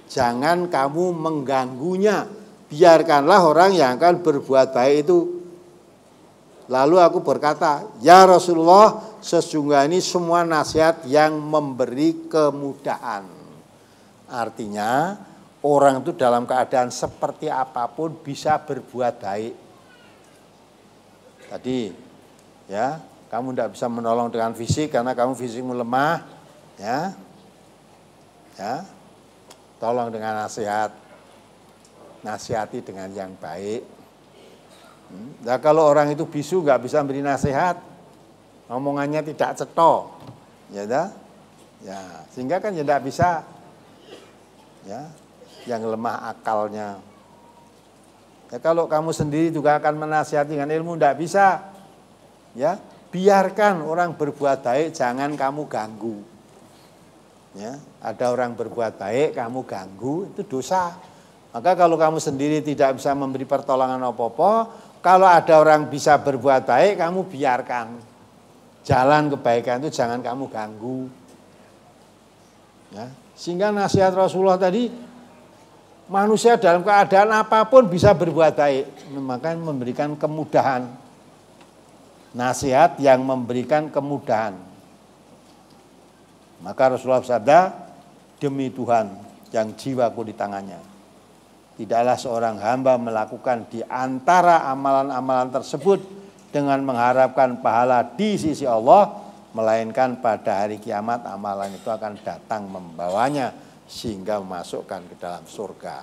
Jangan kamu mengganggunya. Biarkanlah orang yang akan berbuat baik itu. Lalu aku berkata, Ya Rasulullah, sesungguhnya ini semua nasihat yang memberi kemudahan. Artinya orang itu dalam keadaan seperti apapun bisa berbuat baik. Tadi ya, kamu tidak bisa menolong dengan fisik karena kamu fisikmu lemah, ya. Ya. Tolong dengan nasihat. Nasihati dengan yang baik. Hmm. Nah, kalau orang itu bisu nggak bisa beri nasihat, omongannya tidak cetok, ya, ya sehingga kan ya tidak bisa ya, yang lemah akalnya. Ya, kalau kamu sendiri juga akan menasihati dengan ilmu, tidak bisa. Ya, biarkan orang berbuat baik, jangan kamu ganggu. Ya, ada orang berbuat baik, kamu ganggu, itu dosa. Maka kalau kamu sendiri tidak bisa memberi pertolongan apa-apa, kalau ada orang bisa berbuat baik, kamu biarkan. Jalan kebaikan itu jangan kamu ganggu. Ya, sehingga nasihat Rasulullah tadi manusia dalam keadaan apapun bisa berbuat baik, maka memberikan kemudahan. Nasihat yang memberikan kemudahan. Maka Rasulullah bersabda, demi Tuhan yang jiwaku di tangannya. Tidaklah seorang hamba melakukan di antara amalan-amalan tersebut dengan mengharapkan pahala di sisi Allah melainkan pada hari kiamat amalan itu akan datang membawanya sehingga memasukkan ke dalam surga.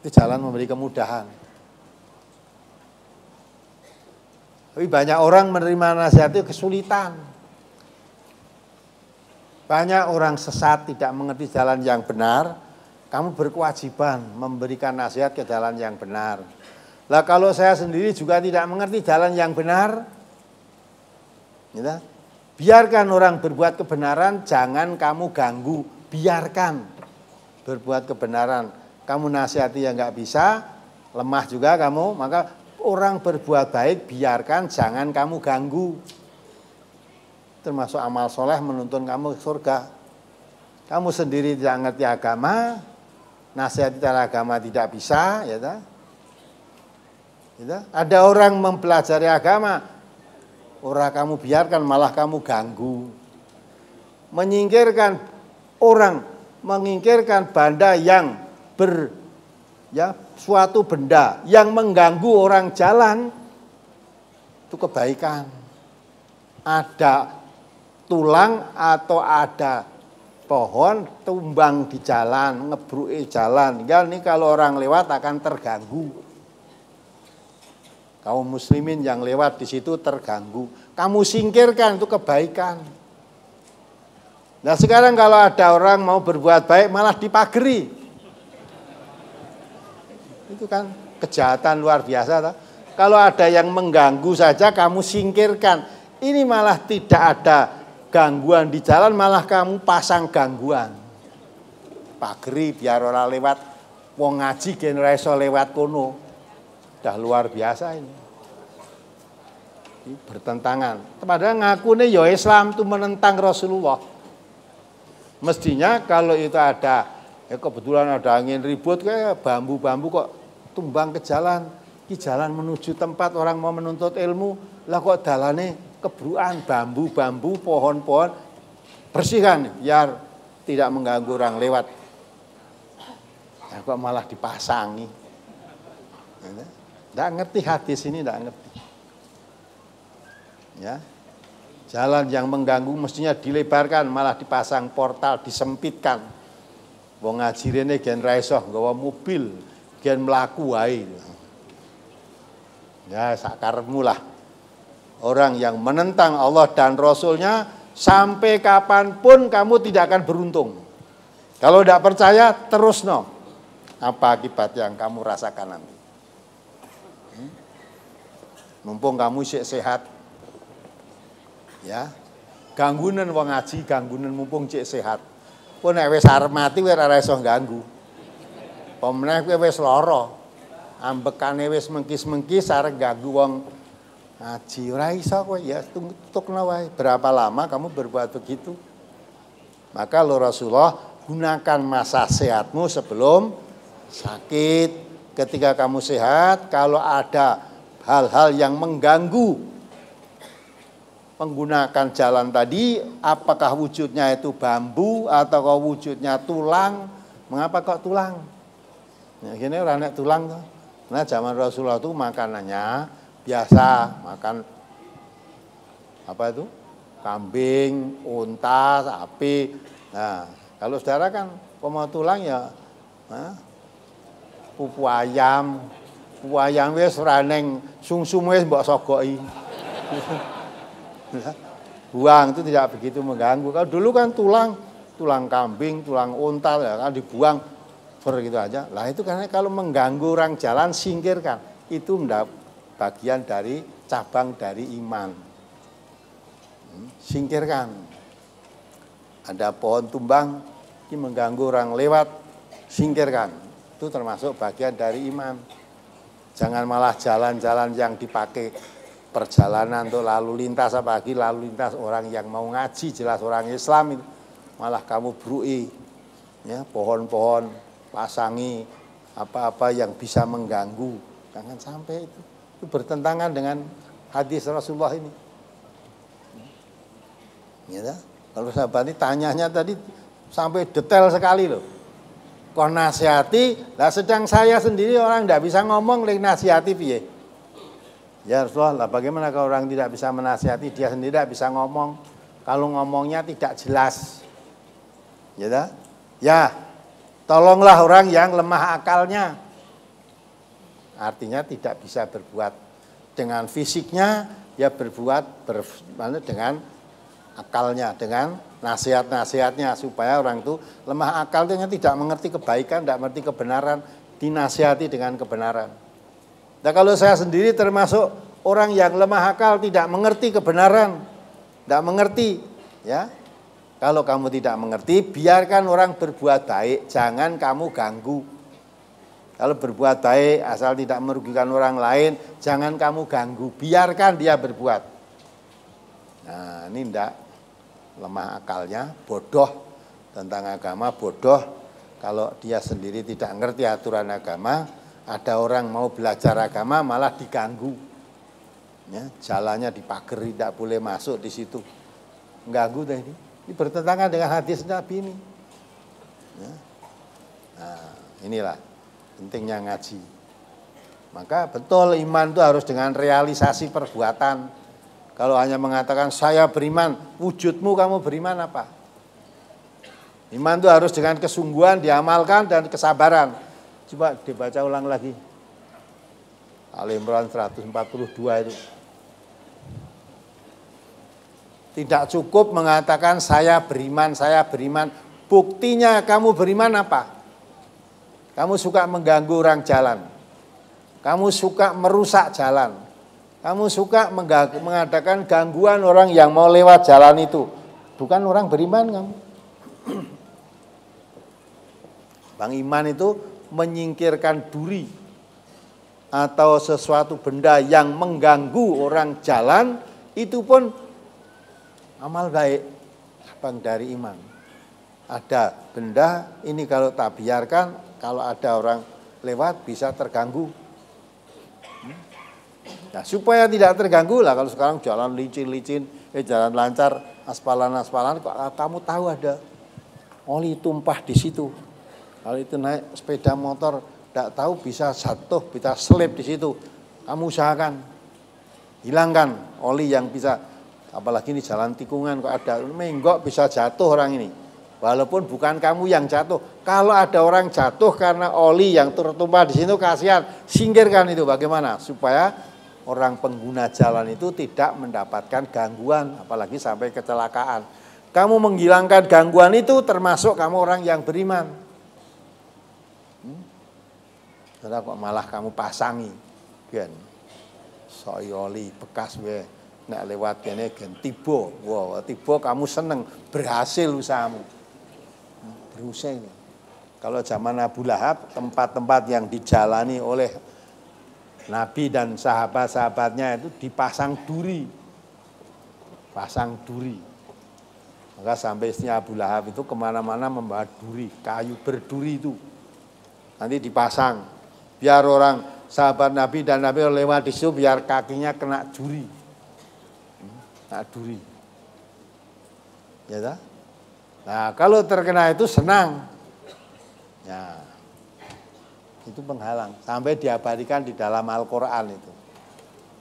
Itu jalan memberi kemudahan. Tapi banyak orang menerima nasihat itu kesulitan. Banyak orang sesat tidak mengerti jalan yang benar, kamu berkewajiban memberikan nasihat ke jalan yang benar lah kalau saya sendiri juga tidak mengerti jalan yang benar, ya, biarkan orang berbuat kebenaran, jangan kamu ganggu, biarkan berbuat kebenaran. Kamu nasihati yang nggak bisa, lemah juga kamu, maka orang berbuat baik biarkan, jangan kamu ganggu. Termasuk amal soleh menuntun kamu ke surga. Kamu sendiri tidak ngerti agama, nasihat dalam agama tidak bisa, ya tak? Gitu. Ada orang mempelajari agama, orang kamu biarkan malah kamu ganggu. Menyingkirkan orang, mengingkirkan benda yang ber ya suatu benda yang mengganggu orang jalan itu kebaikan. Ada tulang atau ada pohon tumbang di jalan, ngebruki jalan. Ya, ini kalau orang lewat akan terganggu. Kaum muslimin yang lewat di situ terganggu. Kamu singkirkan itu kebaikan. Nah sekarang kalau ada orang mau berbuat baik malah dipagri, Itu kan kejahatan luar biasa. Tak? Kalau ada yang mengganggu saja kamu singkirkan. Ini malah tidak ada gangguan di jalan malah kamu pasang gangguan. pagri biar orang lewat. Wong ngaji generasi lewat kono. Dah luar biasa ini. ini bertentangan. Padahal ngaku nih, ya Islam itu menentang Rasulullah. Mestinya kalau itu ada ya kebetulan ada angin ribut kayak bambu-bambu kok tumbang ke jalan, Ini jalan menuju tempat orang mau menuntut ilmu, lah kok dalane kebruan bambu-bambu, pohon-pohon bersihkan biar tidak mengganggu orang lewat. Ya, kok malah dipasangi. Tidak ngerti hadis ini, tidak ngerti. Ya, Jalan yang mengganggu mestinya dilebarkan, malah dipasang portal, disempitkan. Wong ngaji gen raisoh gawa mobil, gen melaku wae. Ya sakar lah. Orang yang menentang Allah dan Rasulnya sampai kapanpun kamu tidak akan beruntung. Kalau tidak percaya terus no. Apa akibat yang kamu rasakan nanti? Mumpung kamu sih sehat. Ya. gangguan wong ngaji, gangguan mumpung cek sehat. Pun ewe wis arep mati ganggu. Pemenang ewe wis lara. mengkis-mengkis arep ganggu wong ngaji raisa kowe ya tukno nawai Berapa lama kamu berbuat begitu? Maka lo Rasulullah gunakan masa sehatmu sebelum sakit. Ketika kamu sehat, kalau ada hal-hal yang mengganggu menggunakan jalan tadi, apakah wujudnya itu bambu atau kok wujudnya tulang? Mengapa kok tulang? Ya, gini orang tulang Nah zaman Rasulullah itu makanannya biasa makan apa itu? Kambing, unta, sapi. Nah kalau saudara kan kok mau tulang ya nah, pupu ayam, wayang wis raneng sungsum wis mbok sogoki buang itu tidak begitu mengganggu kalau dulu kan tulang tulang kambing tulang unta ya kan dibuang begitu aja lah itu karena kalau mengganggu orang jalan singkirkan itu bagian dari cabang dari iman hmm, singkirkan ada pohon tumbang ini mengganggu orang lewat singkirkan itu termasuk bagian dari iman Jangan malah jalan-jalan yang dipakai perjalanan untuk lalu lintas apalagi lalu lintas orang yang mau ngaji jelas orang Islam itu malah kamu berui ya pohon-pohon pasangi apa-apa yang bisa mengganggu jangan sampai itu itu bertentangan dengan hadis Rasulullah ini ya kalau sahabat ini tanyanya tadi sampai detail sekali loh kok nasihati, lah sedang saya sendiri orang tidak bisa ngomong, lagi nasihati piye. Ya Rasulullah, lah bagaimana kalau orang tidak bisa menasihati, dia sendiri tidak bisa ngomong. Kalau ngomongnya tidak jelas. Ya, tak? ya tolonglah orang yang lemah akalnya. Artinya tidak bisa berbuat dengan fisiknya, ya berbuat ber, dengan akalnya, dengan nasihat-nasihatnya supaya orang itu lemah akal akalnya tidak mengerti kebaikan, tidak mengerti kebenaran, dinasihati dengan kebenaran. Nah kalau saya sendiri termasuk orang yang lemah akal tidak mengerti kebenaran, tidak mengerti, ya. Kalau kamu tidak mengerti, biarkan orang berbuat baik, jangan kamu ganggu. Kalau berbuat baik asal tidak merugikan orang lain, jangan kamu ganggu, biarkan dia berbuat. Nah, ini enggak lemah akalnya, bodoh tentang agama, bodoh kalau dia sendiri tidak ngerti aturan agama, ada orang mau belajar agama malah diganggu. Ya, jalannya dipager, tidak boleh masuk di situ. Mengganggu deh ini. Ini bertentangan dengan hadis Nabi ini. Ya. Nah, inilah pentingnya ngaji. Maka betul iman itu harus dengan realisasi perbuatan kalau hanya mengatakan saya beriman, wujudmu kamu beriman apa? Iman itu harus dengan kesungguhan, diamalkan dan kesabaran. Coba dibaca ulang lagi. Al Imran 142 itu. Tidak cukup mengatakan saya beriman, saya beriman. Buktinya kamu beriman apa? Kamu suka mengganggu orang jalan. Kamu suka merusak jalan kamu suka mengadakan gangguan orang yang mau lewat jalan itu. Bukan orang beriman kamu. Bang Iman itu menyingkirkan duri atau sesuatu benda yang mengganggu orang jalan itu pun amal baik bang dari iman. Ada benda ini kalau tak biarkan kalau ada orang lewat bisa terganggu Nah, supaya tidak terganggu lah kalau sekarang jalan licin-licin, eh jalan lancar, aspalan-aspalan, kok kamu tahu ada oli tumpah di situ. Kalau itu naik sepeda motor, tidak tahu bisa jatuh, bisa selip di situ. Kamu usahakan, hilangkan oli yang bisa, apalagi ini jalan tikungan, kok ada menggok bisa jatuh orang ini. Walaupun bukan kamu yang jatuh. Kalau ada orang jatuh karena oli yang tertumpah di situ kasihan, singkirkan itu bagaimana supaya orang pengguna jalan itu tidak mendapatkan gangguan, apalagi sampai kecelakaan. Kamu menghilangkan gangguan itu termasuk kamu orang yang beriman. Kenapa hmm? kok malah kamu pasangi, Gen. Soyoli bekas we nek lewat kene gen tiba. wow, tiba kamu seneng, berhasil usahamu. Hmm, Berusaha. Kalau zaman Abu Lahab, tempat-tempat yang dijalani oleh Nabi dan sahabat-sahabatnya itu dipasang duri. Pasang duri. Maka sampai istrinya Abu Lahab itu kemana-mana membawa duri, kayu berduri itu. Nanti dipasang. Biar orang sahabat Nabi dan Nabi lewat di situ biar kakinya kena duri. Kena duri. Ya tak? Nah kalau terkena itu senang. Ya, itu penghalang sampai diabadikan di dalam Al-Qur'an itu.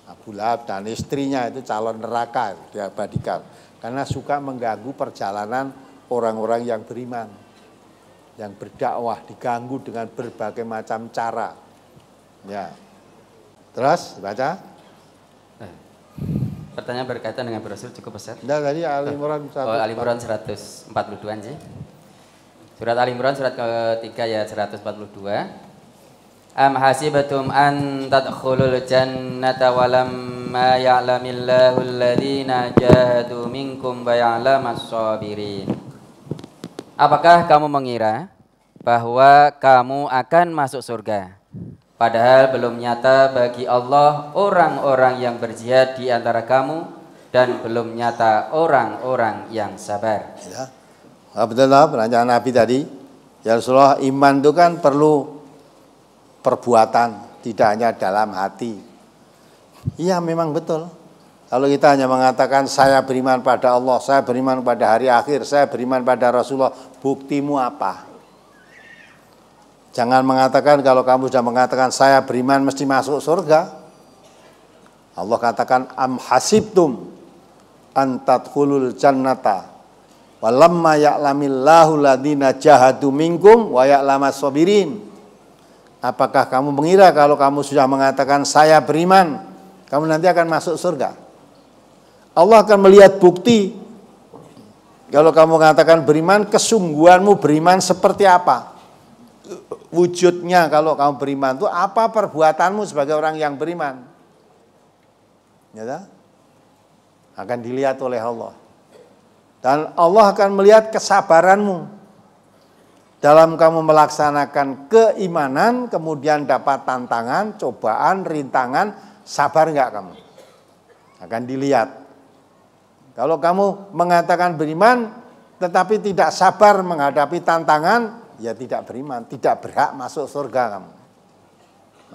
Abu Lahab dan istrinya itu calon neraka diabadikan karena suka mengganggu perjalanan orang-orang yang beriman yang berdakwah diganggu dengan berbagai macam cara. Ya. Terus baca. Eh. Pertanyaan berkaitan dengan Rasul cukup besar. Nah, tadi Ali eh. Imran alimuran Oh, empat Imran 142 sih. Surat Al Imran surat ketiga ya 142. Am hasibatum an tadkhulul jannata walamma ya'lamillahu alladhina jahadu minkum wa ya'lamas sabirin. Apakah kamu mengira bahwa kamu akan masuk surga? Padahal belum nyata bagi Allah orang-orang yang berjihad di antara kamu dan belum nyata orang-orang yang sabar. Ya. Abdullah, ah, penanyaan Nabi tadi, ya Rasulullah, iman itu kan perlu perbuatan, tidak hanya dalam hati. Iya memang betul. Kalau kita hanya mengatakan saya beriman pada Allah, saya beriman pada hari akhir, saya beriman pada Rasulullah, buktimu apa? Jangan mengatakan kalau kamu sudah mengatakan saya beriman mesti masuk surga. Allah katakan am hasibtum an jannata walamma ya'lamillahu ladina jahadu minkum wa ya'lamas sabirin. Apakah kamu mengira kalau kamu sudah mengatakan saya beriman, kamu nanti akan masuk surga? Allah akan melihat bukti kalau kamu mengatakan beriman, kesungguhanmu beriman seperti apa? Wujudnya kalau kamu beriman itu apa perbuatanmu sebagai orang yang beriman? Ya, tak? akan dilihat oleh Allah. Dan Allah akan melihat kesabaranmu dalam kamu melaksanakan keimanan, kemudian dapat tantangan, cobaan, rintangan, sabar enggak kamu? Akan dilihat. Kalau kamu mengatakan beriman, tetapi tidak sabar menghadapi tantangan, ya tidak beriman, tidak berhak masuk surga kamu.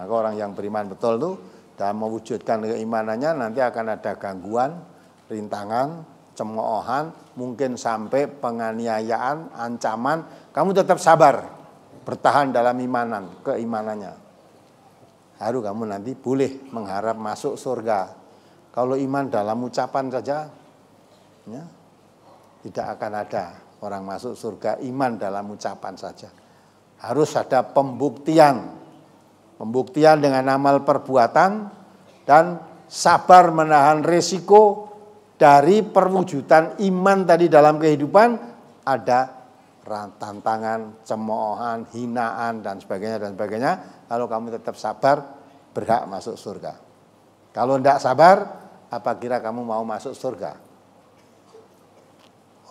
Maka orang yang beriman betul itu dalam mewujudkan keimanannya nanti akan ada gangguan, rintangan, cemoohan, mungkin sampai penganiayaan, ancaman, kamu tetap sabar, bertahan dalam imanan, keimanannya. Haru kamu nanti boleh mengharap masuk surga. Kalau iman dalam ucapan saja, ya, tidak akan ada orang masuk surga iman dalam ucapan saja. Harus ada pembuktian. Pembuktian dengan amal perbuatan dan sabar menahan resiko dari perwujudan iman tadi dalam kehidupan ada tantangan, cemoohan, hinaan dan sebagainya dan sebagainya. Kalau kamu tetap sabar, berhak masuk surga. Kalau tidak sabar, apa kira kamu mau masuk surga?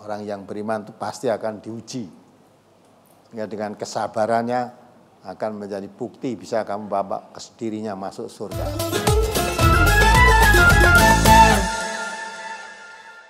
Orang yang beriman itu pasti akan diuji. Ya, dengan kesabarannya akan menjadi bukti bisa kamu bawa dirinya masuk surga.